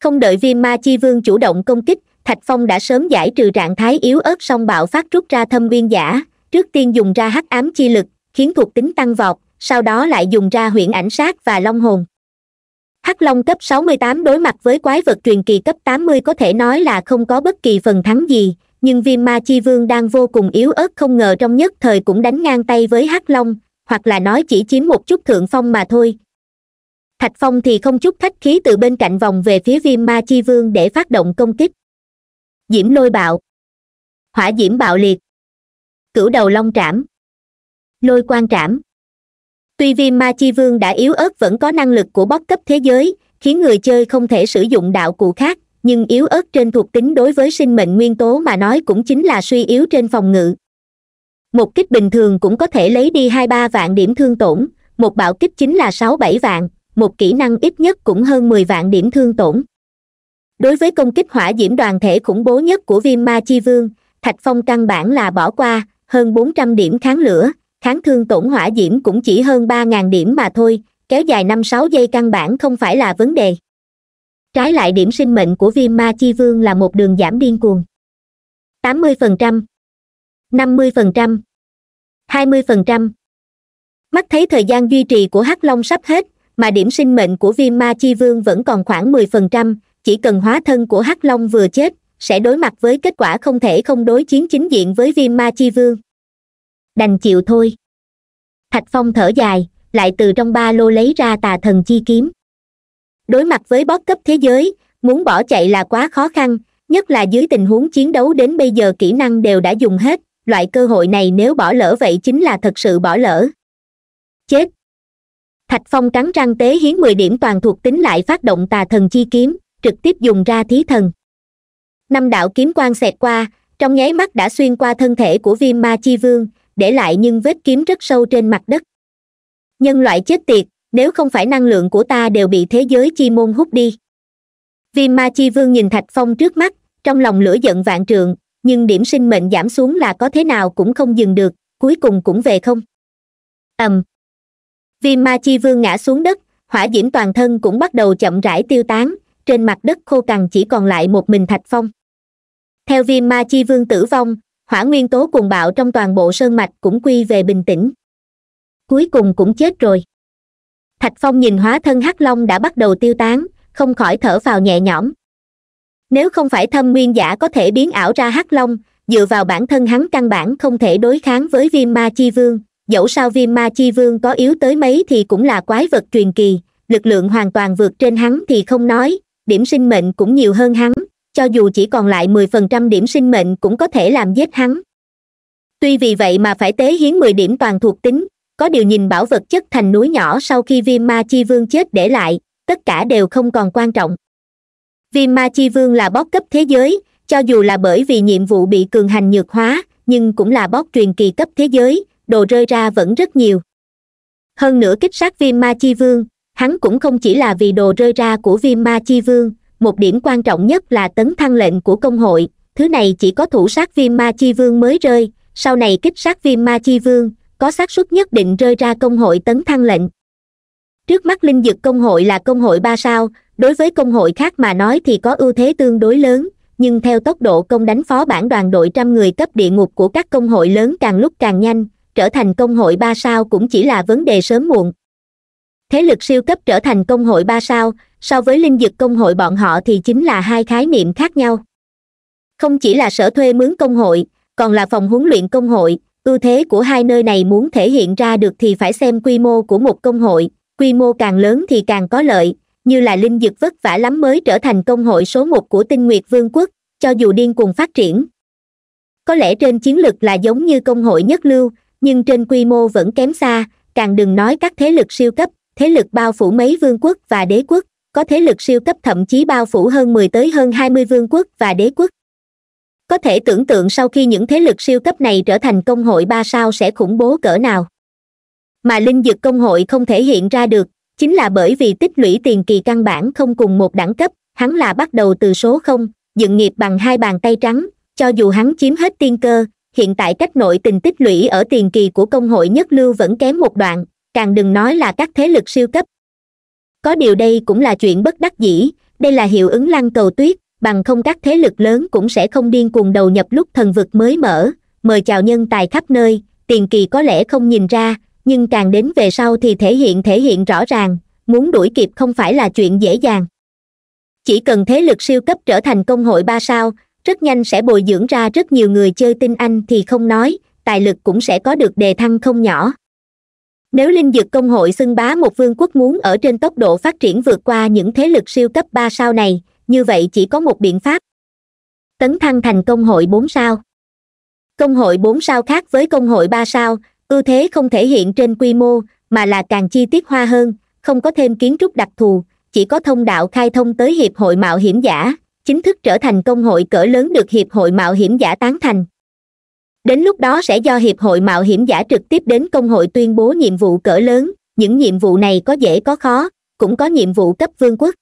Speaker 1: không đợi viêm ma chi vương chủ động công kích thạch phong đã sớm giải trừ trạng thái yếu ớt song bạo phát rút ra thâm viên giả trước tiên dùng ra hắc ám chi lực khiến thuộc tính tăng vọt sau đó lại dùng ra huyện ảnh sát và long hồn hắc long cấp 68 đối mặt với quái vật truyền kỳ cấp 80 có thể nói là không có bất kỳ phần thắng gì nhưng viêm ma chi vương đang vô cùng yếu ớt không ngờ trong nhất thời cũng đánh ngang tay với hắc long hoặc là nói chỉ chiếm một chút thượng phong mà thôi thạch phong thì không chút khách khí từ bên cạnh vòng về phía viêm ma chi vương để phát động công kích diễm lôi bạo hỏa diễm bạo liệt cửu đầu long trảm lôi quan trảm tuy viêm ma chi vương đã yếu ớt vẫn có năng lực của bóc cấp thế giới khiến người chơi không thể sử dụng đạo cụ khác nhưng yếu ớt trên thuộc tính đối với sinh mệnh nguyên tố mà nói cũng chính là suy yếu trên phòng ngự một kích bình thường cũng có thể lấy đi hai ba vạn điểm thương tổn một bạo kích chính là sáu bảy vạn một kỹ năng ít nhất cũng hơn mười vạn điểm thương tổn đối với công kích hỏa diễm đoàn thể khủng bố nhất của viêm ma chi vương thạch phong căn bản là bỏ qua hơn bốn trăm điểm kháng lửa kháng thương tổn hỏa diễm cũng chỉ hơn ba ngàn điểm mà thôi kéo dài năm sáu giây căn bản không phải là vấn đề trái lại điểm sinh mệnh của viêm ma chi vương là một đường giảm điên cuồng tám mươi phần trăm năm mươi phần trăm hai mươi phần trăm mắt thấy thời gian duy trì của hắc long sắp hết mà điểm sinh mệnh của viêm ma chi vương vẫn còn khoảng mười phần trăm chỉ cần hóa thân của hắc long vừa chết sẽ đối mặt với kết quả không thể không đối chiến chính diện với viêm ma chi vương đành chịu thôi thạch phong thở dài lại từ trong ba lô lấy ra tà thần chi kiếm đối mặt với bót cấp thế giới muốn bỏ chạy là quá khó khăn nhất là dưới tình huống chiến đấu đến bây giờ kỹ năng đều đã dùng hết loại cơ hội này nếu bỏ lỡ vậy chính là thật sự bỏ lỡ chết thạch phong cắn răng tế hiến mười điểm toàn thuộc tính lại phát động tà thần chi kiếm trực tiếp dùng ra thí thần năm đạo kiếm quang xẹt qua trong nháy mắt đã xuyên qua thân thể của viêm ma chi vương để lại những vết kiếm rất sâu trên mặt đất nhân loại chết tiệt nếu không phải năng lượng của ta đều bị thế giới chi môn hút đi viêm ma chi vương nhìn thạch phong trước mắt trong lòng lửa giận vạn trường nhưng điểm sinh mệnh giảm xuống là có thế nào cũng không dừng được cuối cùng cũng về không ầm um. viêm ma chi vương ngã xuống đất hỏa diễm toàn thân cũng bắt đầu chậm rãi tiêu tán trên mặt đất khô cằn chỉ còn lại một mình thạch phong theo viêm ma chi vương tử vong hỏa nguyên tố cùng bạo trong toàn bộ sơn mạch cũng quy về bình tĩnh cuối cùng cũng chết rồi thạch phong nhìn hóa thân hắc long đã bắt đầu tiêu tán không khỏi thở vào nhẹ nhõm nếu không phải thâm nguyên giả có thể biến ảo ra hắc long dựa vào bản thân hắn căn bản không thể đối kháng với viêm ma chi vương dẫu sao viêm ma chi vương có yếu tới mấy thì cũng là quái vật truyền kỳ lực lượng hoàn toàn vượt trên hắn thì không nói điểm sinh mệnh cũng nhiều hơn hắn cho dù chỉ còn lại mười phần trăm điểm sinh mệnh cũng có thể làm giết hắn tuy vì vậy mà phải tế hiến mười điểm toàn thuộc tính có điều nhìn bảo vật chất thành núi nhỏ sau khi viêm ma chi vương chết để lại tất cả đều không còn quan trọng viêm ma chi vương là bóc cấp thế giới cho dù là bởi vì nhiệm vụ bị cường hành nhược hóa nhưng cũng là bóc truyền kỳ cấp thế giới đồ rơi ra vẫn rất nhiều hơn nữa kích sát viêm ma chi vương hắn cũng không chỉ là vì đồ rơi ra của viêm ma chi vương một điểm quan trọng nhất là tấn thăng lệnh của công hội thứ này chỉ có thủ sát viêm ma chi vương mới rơi sau này kích sát viêm ma chi vương có xác suất nhất định rơi ra công hội tấn thăng lệnh trước mắt linh dực công hội là công hội ba sao đối với công hội khác mà nói thì có ưu thế tương đối lớn nhưng theo tốc độ công đánh phó bản đoàn đội trăm người cấp địa ngục của các công hội lớn càng lúc càng nhanh trở thành công hội ba sao cũng chỉ là vấn đề sớm muộn thế lực siêu cấp trở thành công hội ba sao so với linh dực công hội bọn họ thì chính là hai khái niệm khác nhau không chỉ là sở thuê mướn công hội còn là phòng huấn luyện công hội ưu thế của hai nơi này muốn thể hiện ra được thì phải xem quy mô của một công hội quy mô càng lớn thì càng có lợi như là linh dực vất vả lắm mới trở thành công hội số một của tinh nguyệt vương quốc cho dù điên cuồng phát triển có lẽ trên chiến lược là giống như công hội nhất lưu nhưng trên quy mô vẫn kém xa càng đừng nói các thế lực siêu cấp thế lực bao phủ mấy vương quốc và đế quốc có thế lực siêu cấp thậm chí bao phủ hơn mười tới hơn hai mươi vương quốc và đế quốc có thể tưởng tượng sau khi những thế lực siêu cấp này trở thành công hội ba sao sẽ khủng bố cỡ nào mà linh dược công hội không thể hiện ra được chính là bởi vì tích lũy tiền kỳ căn bản không cùng một đẳng cấp hắn là bắt đầu từ số không dựng nghiệp bằng hai bàn tay trắng cho dù hắn chiếm hết tiên cơ hiện tại cách nội tình tích lũy ở tiền kỳ của công hội nhất lưu vẫn kém một đoạn càng đừng nói là các thế lực siêu cấp có điều đây cũng là chuyện bất đắc dĩ đây là hiệu ứng lăng cầu tuyết bằng không các thế lực lớn cũng sẽ không điên cuồng đầu nhập lúc thần vực mới mở mời chào nhân tài khắp nơi tiền kỳ có lẽ không nhìn ra nhưng càng đến về sau thì thể hiện thể hiện rõ ràng muốn đuổi kịp không phải là chuyện dễ dàng chỉ cần thế lực siêu cấp trở thành công hội ba sao rất nhanh sẽ bồi dưỡng ra rất nhiều người chơi tinh anh thì không nói tài lực cũng sẽ có được đề thăng không nhỏ nếu linh dược công hội xưng bá một vương quốc muốn ở trên tốc độ phát triển vượt qua những thế lực siêu cấp ba sao này như vậy chỉ có một biện pháp tấn thăng thành công hội bốn sao công hội bốn sao khác với công hội ba sao ưu thế không thể hiện trên quy mô mà là càng chi tiết hoa hơn không có thêm kiến trúc đặc thù chỉ có thông đạo khai thông tới hiệp hội mạo hiểm giả chính thức trở thành công hội cỡ lớn được hiệp hội mạo hiểm giả tán thành đến lúc đó sẽ do hiệp hội mạo hiểm giả trực tiếp đến công hội tuyên bố nhiệm vụ cỡ lớn những nhiệm vụ này có dễ có khó cũng có nhiệm vụ cấp vương quốc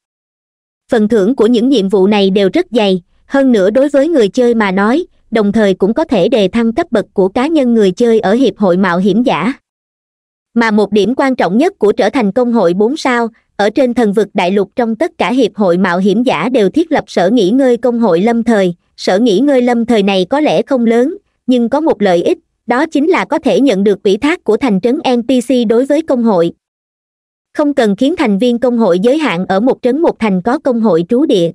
Speaker 1: phần thưởng của những nhiệm vụ này đều rất dày hơn nữa đối với người chơi mà nói đồng thời cũng có thể đề thăng cấp bậc của cá nhân người chơi ở hiệp hội mạo hiểm giả mà một điểm quan trọng nhất của trở thành công hội bốn sao ở trên thần vực đại lục trong tất cả hiệp hội mạo hiểm giả đều thiết lập sở nghỉ ngơi công hội lâm thời sở nghỉ ngơi lâm thời này có lẽ không lớn nhưng có một lợi ích đó chính là có thể nhận được ủy thác của thành trấn npc đối với công hội không cần khiến thành viên công hội giới hạn ở một trấn một thành có công hội trú địa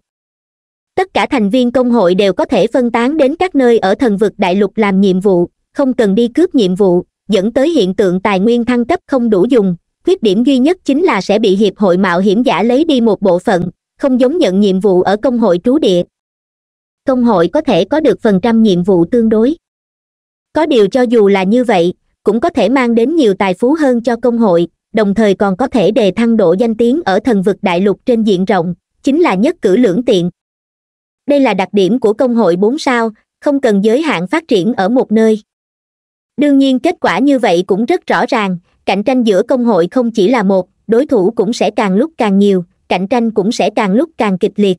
Speaker 1: tất cả thành viên công hội đều có thể phân tán đến các nơi ở thần vực đại lục làm nhiệm vụ không cần đi cướp nhiệm vụ dẫn tới hiện tượng tài nguyên thăng cấp không đủ dùng khuyết điểm duy nhất chính là sẽ bị hiệp hội mạo hiểm giả lấy đi một bộ phận không giống nhận nhiệm vụ ở công hội trú địa công hội có thể có được phần trăm nhiệm vụ tương đối có điều cho dù là như vậy cũng có thể mang đến nhiều tài phú hơn cho công hội đồng thời còn có thể đề thăng độ danh tiếng ở thần vực đại lục trên diện rộng chính là nhất cử lưỡng tiện đây là đặc điểm của công hội bốn sao không cần giới hạn phát triển ở một nơi đương nhiên kết quả như vậy cũng rất rõ ràng cạnh tranh giữa công hội không chỉ là một đối thủ cũng sẽ càng lúc càng nhiều cạnh tranh cũng sẽ càng lúc càng kịch liệt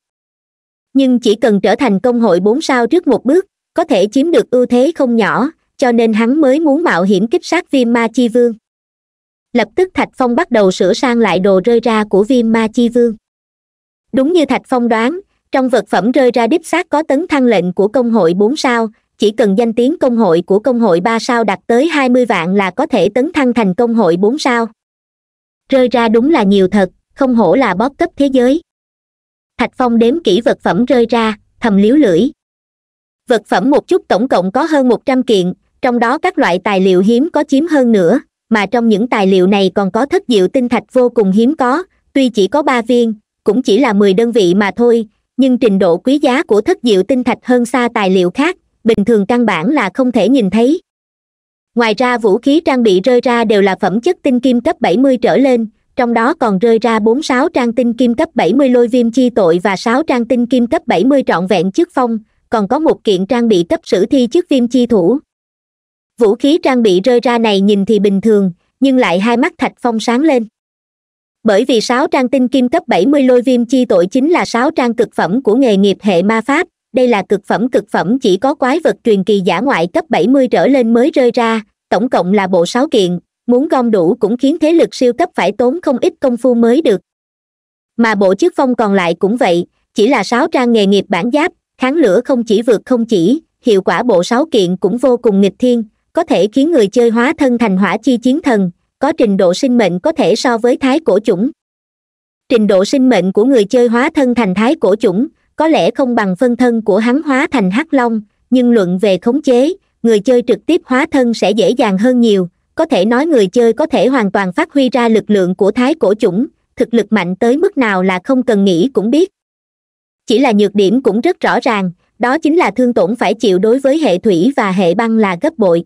Speaker 1: nhưng chỉ cần trở thành công hội bốn sao trước một bước có thể chiếm được ưu thế không nhỏ cho nên hắn mới muốn mạo hiểm kích sát viêm ma chi vương lập tức thạch phong bắt đầu sửa sang lại đồ rơi ra của viêm ma chi vương đúng như thạch phong đoán trong vật phẩm rơi ra đích xác có tấn thăng lệnh của công hội bốn sao chỉ cần danh tiếng công hội của công hội ba sao đạt tới hai mươi vạn là có thể tấn thăng thành công hội bốn sao rơi ra đúng là nhiều thật không hổ là bóp cấp thế giới thạch phong đếm kỹ vật phẩm rơi ra thầm liếu lưỡi vật phẩm một chút tổng cộng có hơn một trăm kiện trong đó các loại tài liệu hiếm có chiếm hơn nữa mà trong những tài liệu này còn có thất diệu tinh thạch vô cùng hiếm có tuy chỉ có ba viên cũng chỉ là mười đơn vị mà thôi nhưng trình độ quý giá của thất diệu tinh thạch hơn xa tài liệu khác bình thường căn bản là không thể nhìn thấy ngoài ra vũ khí trang bị rơi ra đều là phẩm chất tinh kim cấp 70 trở lên trong đó còn rơi ra bốn sáu trang tinh kim cấp 70 lôi viêm chi tội và sáu trang tinh kim cấp 70 trọn vẹn trước phong còn có một kiện trang bị cấp sử thi trước viêm chi thủ vũ khí trang bị rơi ra này nhìn thì bình thường nhưng lại hai mắt thạch phong sáng lên bởi vì sáu trang tinh kim cấp bảy mươi lôi viêm chi tội chính là sáu trang cực phẩm của nghề nghiệp hệ ma pháp đây là cực phẩm cực phẩm chỉ có quái vật truyền kỳ giả ngoại cấp bảy mươi trở lên mới rơi ra tổng cộng là bộ sáu kiện muốn gom đủ cũng khiến thế lực siêu cấp phải tốn không ít công phu mới được mà bộ chức phong còn lại cũng vậy chỉ là sáu trang nghề nghiệp bản giáp kháng lửa không chỉ vượt không chỉ hiệu quả bộ sáu kiện cũng vô cùng nghịch thiên có thể khiến người chơi hóa thân thành hỏa chi chiến thần có trình độ sinh mệnh có thể so với thái cổ chủng trình độ sinh mệnh của người chơi hóa thân thành thái cổ chủng có lẽ không bằng phân thân của hắn hóa thành hắc long nhưng luận về khống chế người chơi trực tiếp hóa thân sẽ dễ dàng hơn nhiều có thể nói người chơi có thể hoàn toàn phát huy ra lực lượng của thái cổ chủng thực lực mạnh tới mức nào là không cần nghĩ cũng biết chỉ là nhược điểm cũng rất rõ ràng đó chính là thương tổn phải chịu đối với hệ thủy và hệ băng là gấp bội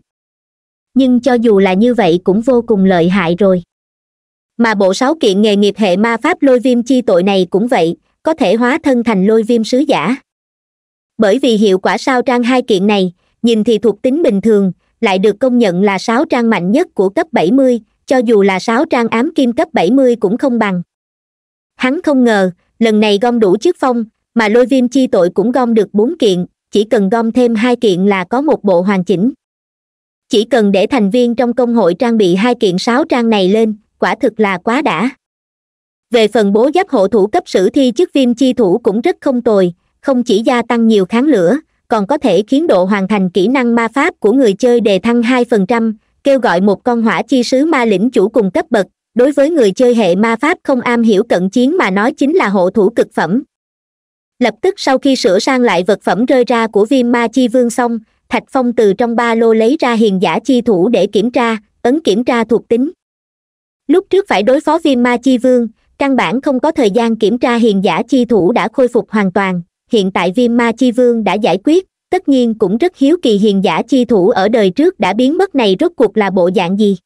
Speaker 1: nhưng cho dù là như vậy cũng vô cùng lợi hại rồi mà bộ sáu kiện nghề nghiệp hệ ma pháp lôi viêm chi tội này cũng vậy có thể hóa thân thành lôi viêm sứ giả bởi vì hiệu quả sao trang hai kiện này nhìn thì thuộc tính bình thường lại được công nhận là sáu trang mạnh nhất của cấp 70, cho dù là sáu trang ám kim cấp 70 cũng không bằng hắn không ngờ lần này gom đủ chiếc phong mà lôi viêm chi tội cũng gom được bốn kiện chỉ cần gom thêm hai kiện là có một bộ hoàn chỉnh chỉ cần để thành viên trong công hội trang bị hai kiện sáo trang này lên quả thực là quá đã về phần bố giáp hộ thủ cấp sử thi chức viêm chi thủ cũng rất không tồi không chỉ gia tăng nhiều kháng lửa còn có thể khiến độ hoàn thành kỹ năng ma pháp của người chơi đề thăng hai phần trăm kêu gọi một con hỏa chi sứ ma lĩnh chủ cùng cấp bậc đối với người chơi hệ ma pháp không am hiểu cận chiến mà nói chính là hộ thủ cực phẩm lập tức sau khi sửa sang lại vật phẩm rơi ra của viêm ma chi vương xong thạch phong từ trong ba lô lấy ra hiền giả chi thủ để kiểm tra ấn kiểm tra thuộc tính lúc trước phải đối phó viêm ma chi vương căn bản không có thời gian kiểm tra hiền giả chi thủ đã khôi phục hoàn toàn hiện tại viêm ma chi vương đã giải quyết tất nhiên cũng rất hiếu kỳ hiền giả chi thủ ở đời trước đã biến mất này rốt cuộc là bộ dạng gì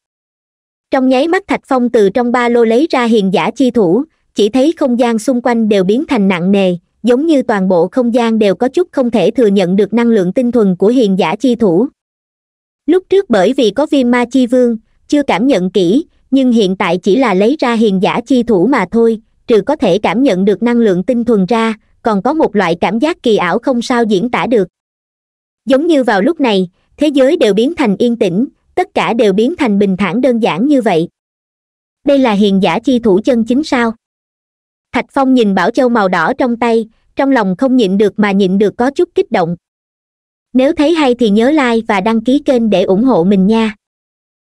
Speaker 1: trong nháy mắt thạch phong từ trong ba lô lấy ra hiền giả chi thủ chỉ thấy không gian xung quanh đều biến thành nặng nề giống như toàn bộ không gian đều có chút không thể thừa nhận được năng lượng tinh thuần của hiền giả chi thủ lúc trước bởi vì có viêm ma chi vương chưa cảm nhận kỹ nhưng hiện tại chỉ là lấy ra hiền giả chi thủ mà thôi trừ có thể cảm nhận được năng lượng tinh thuần ra còn có một loại cảm giác kỳ ảo không sao diễn tả được giống như vào lúc này thế giới đều biến thành yên tĩnh tất cả đều biến thành bình thản đơn giản như vậy đây là hiền giả chi thủ chân chính sao thạch phong nhìn bảo châu màu đỏ trong tay trong lòng không nhịn được mà nhịn được có chút kích động nếu thấy hay thì nhớ like và đăng ký kênh để ủng hộ mình nha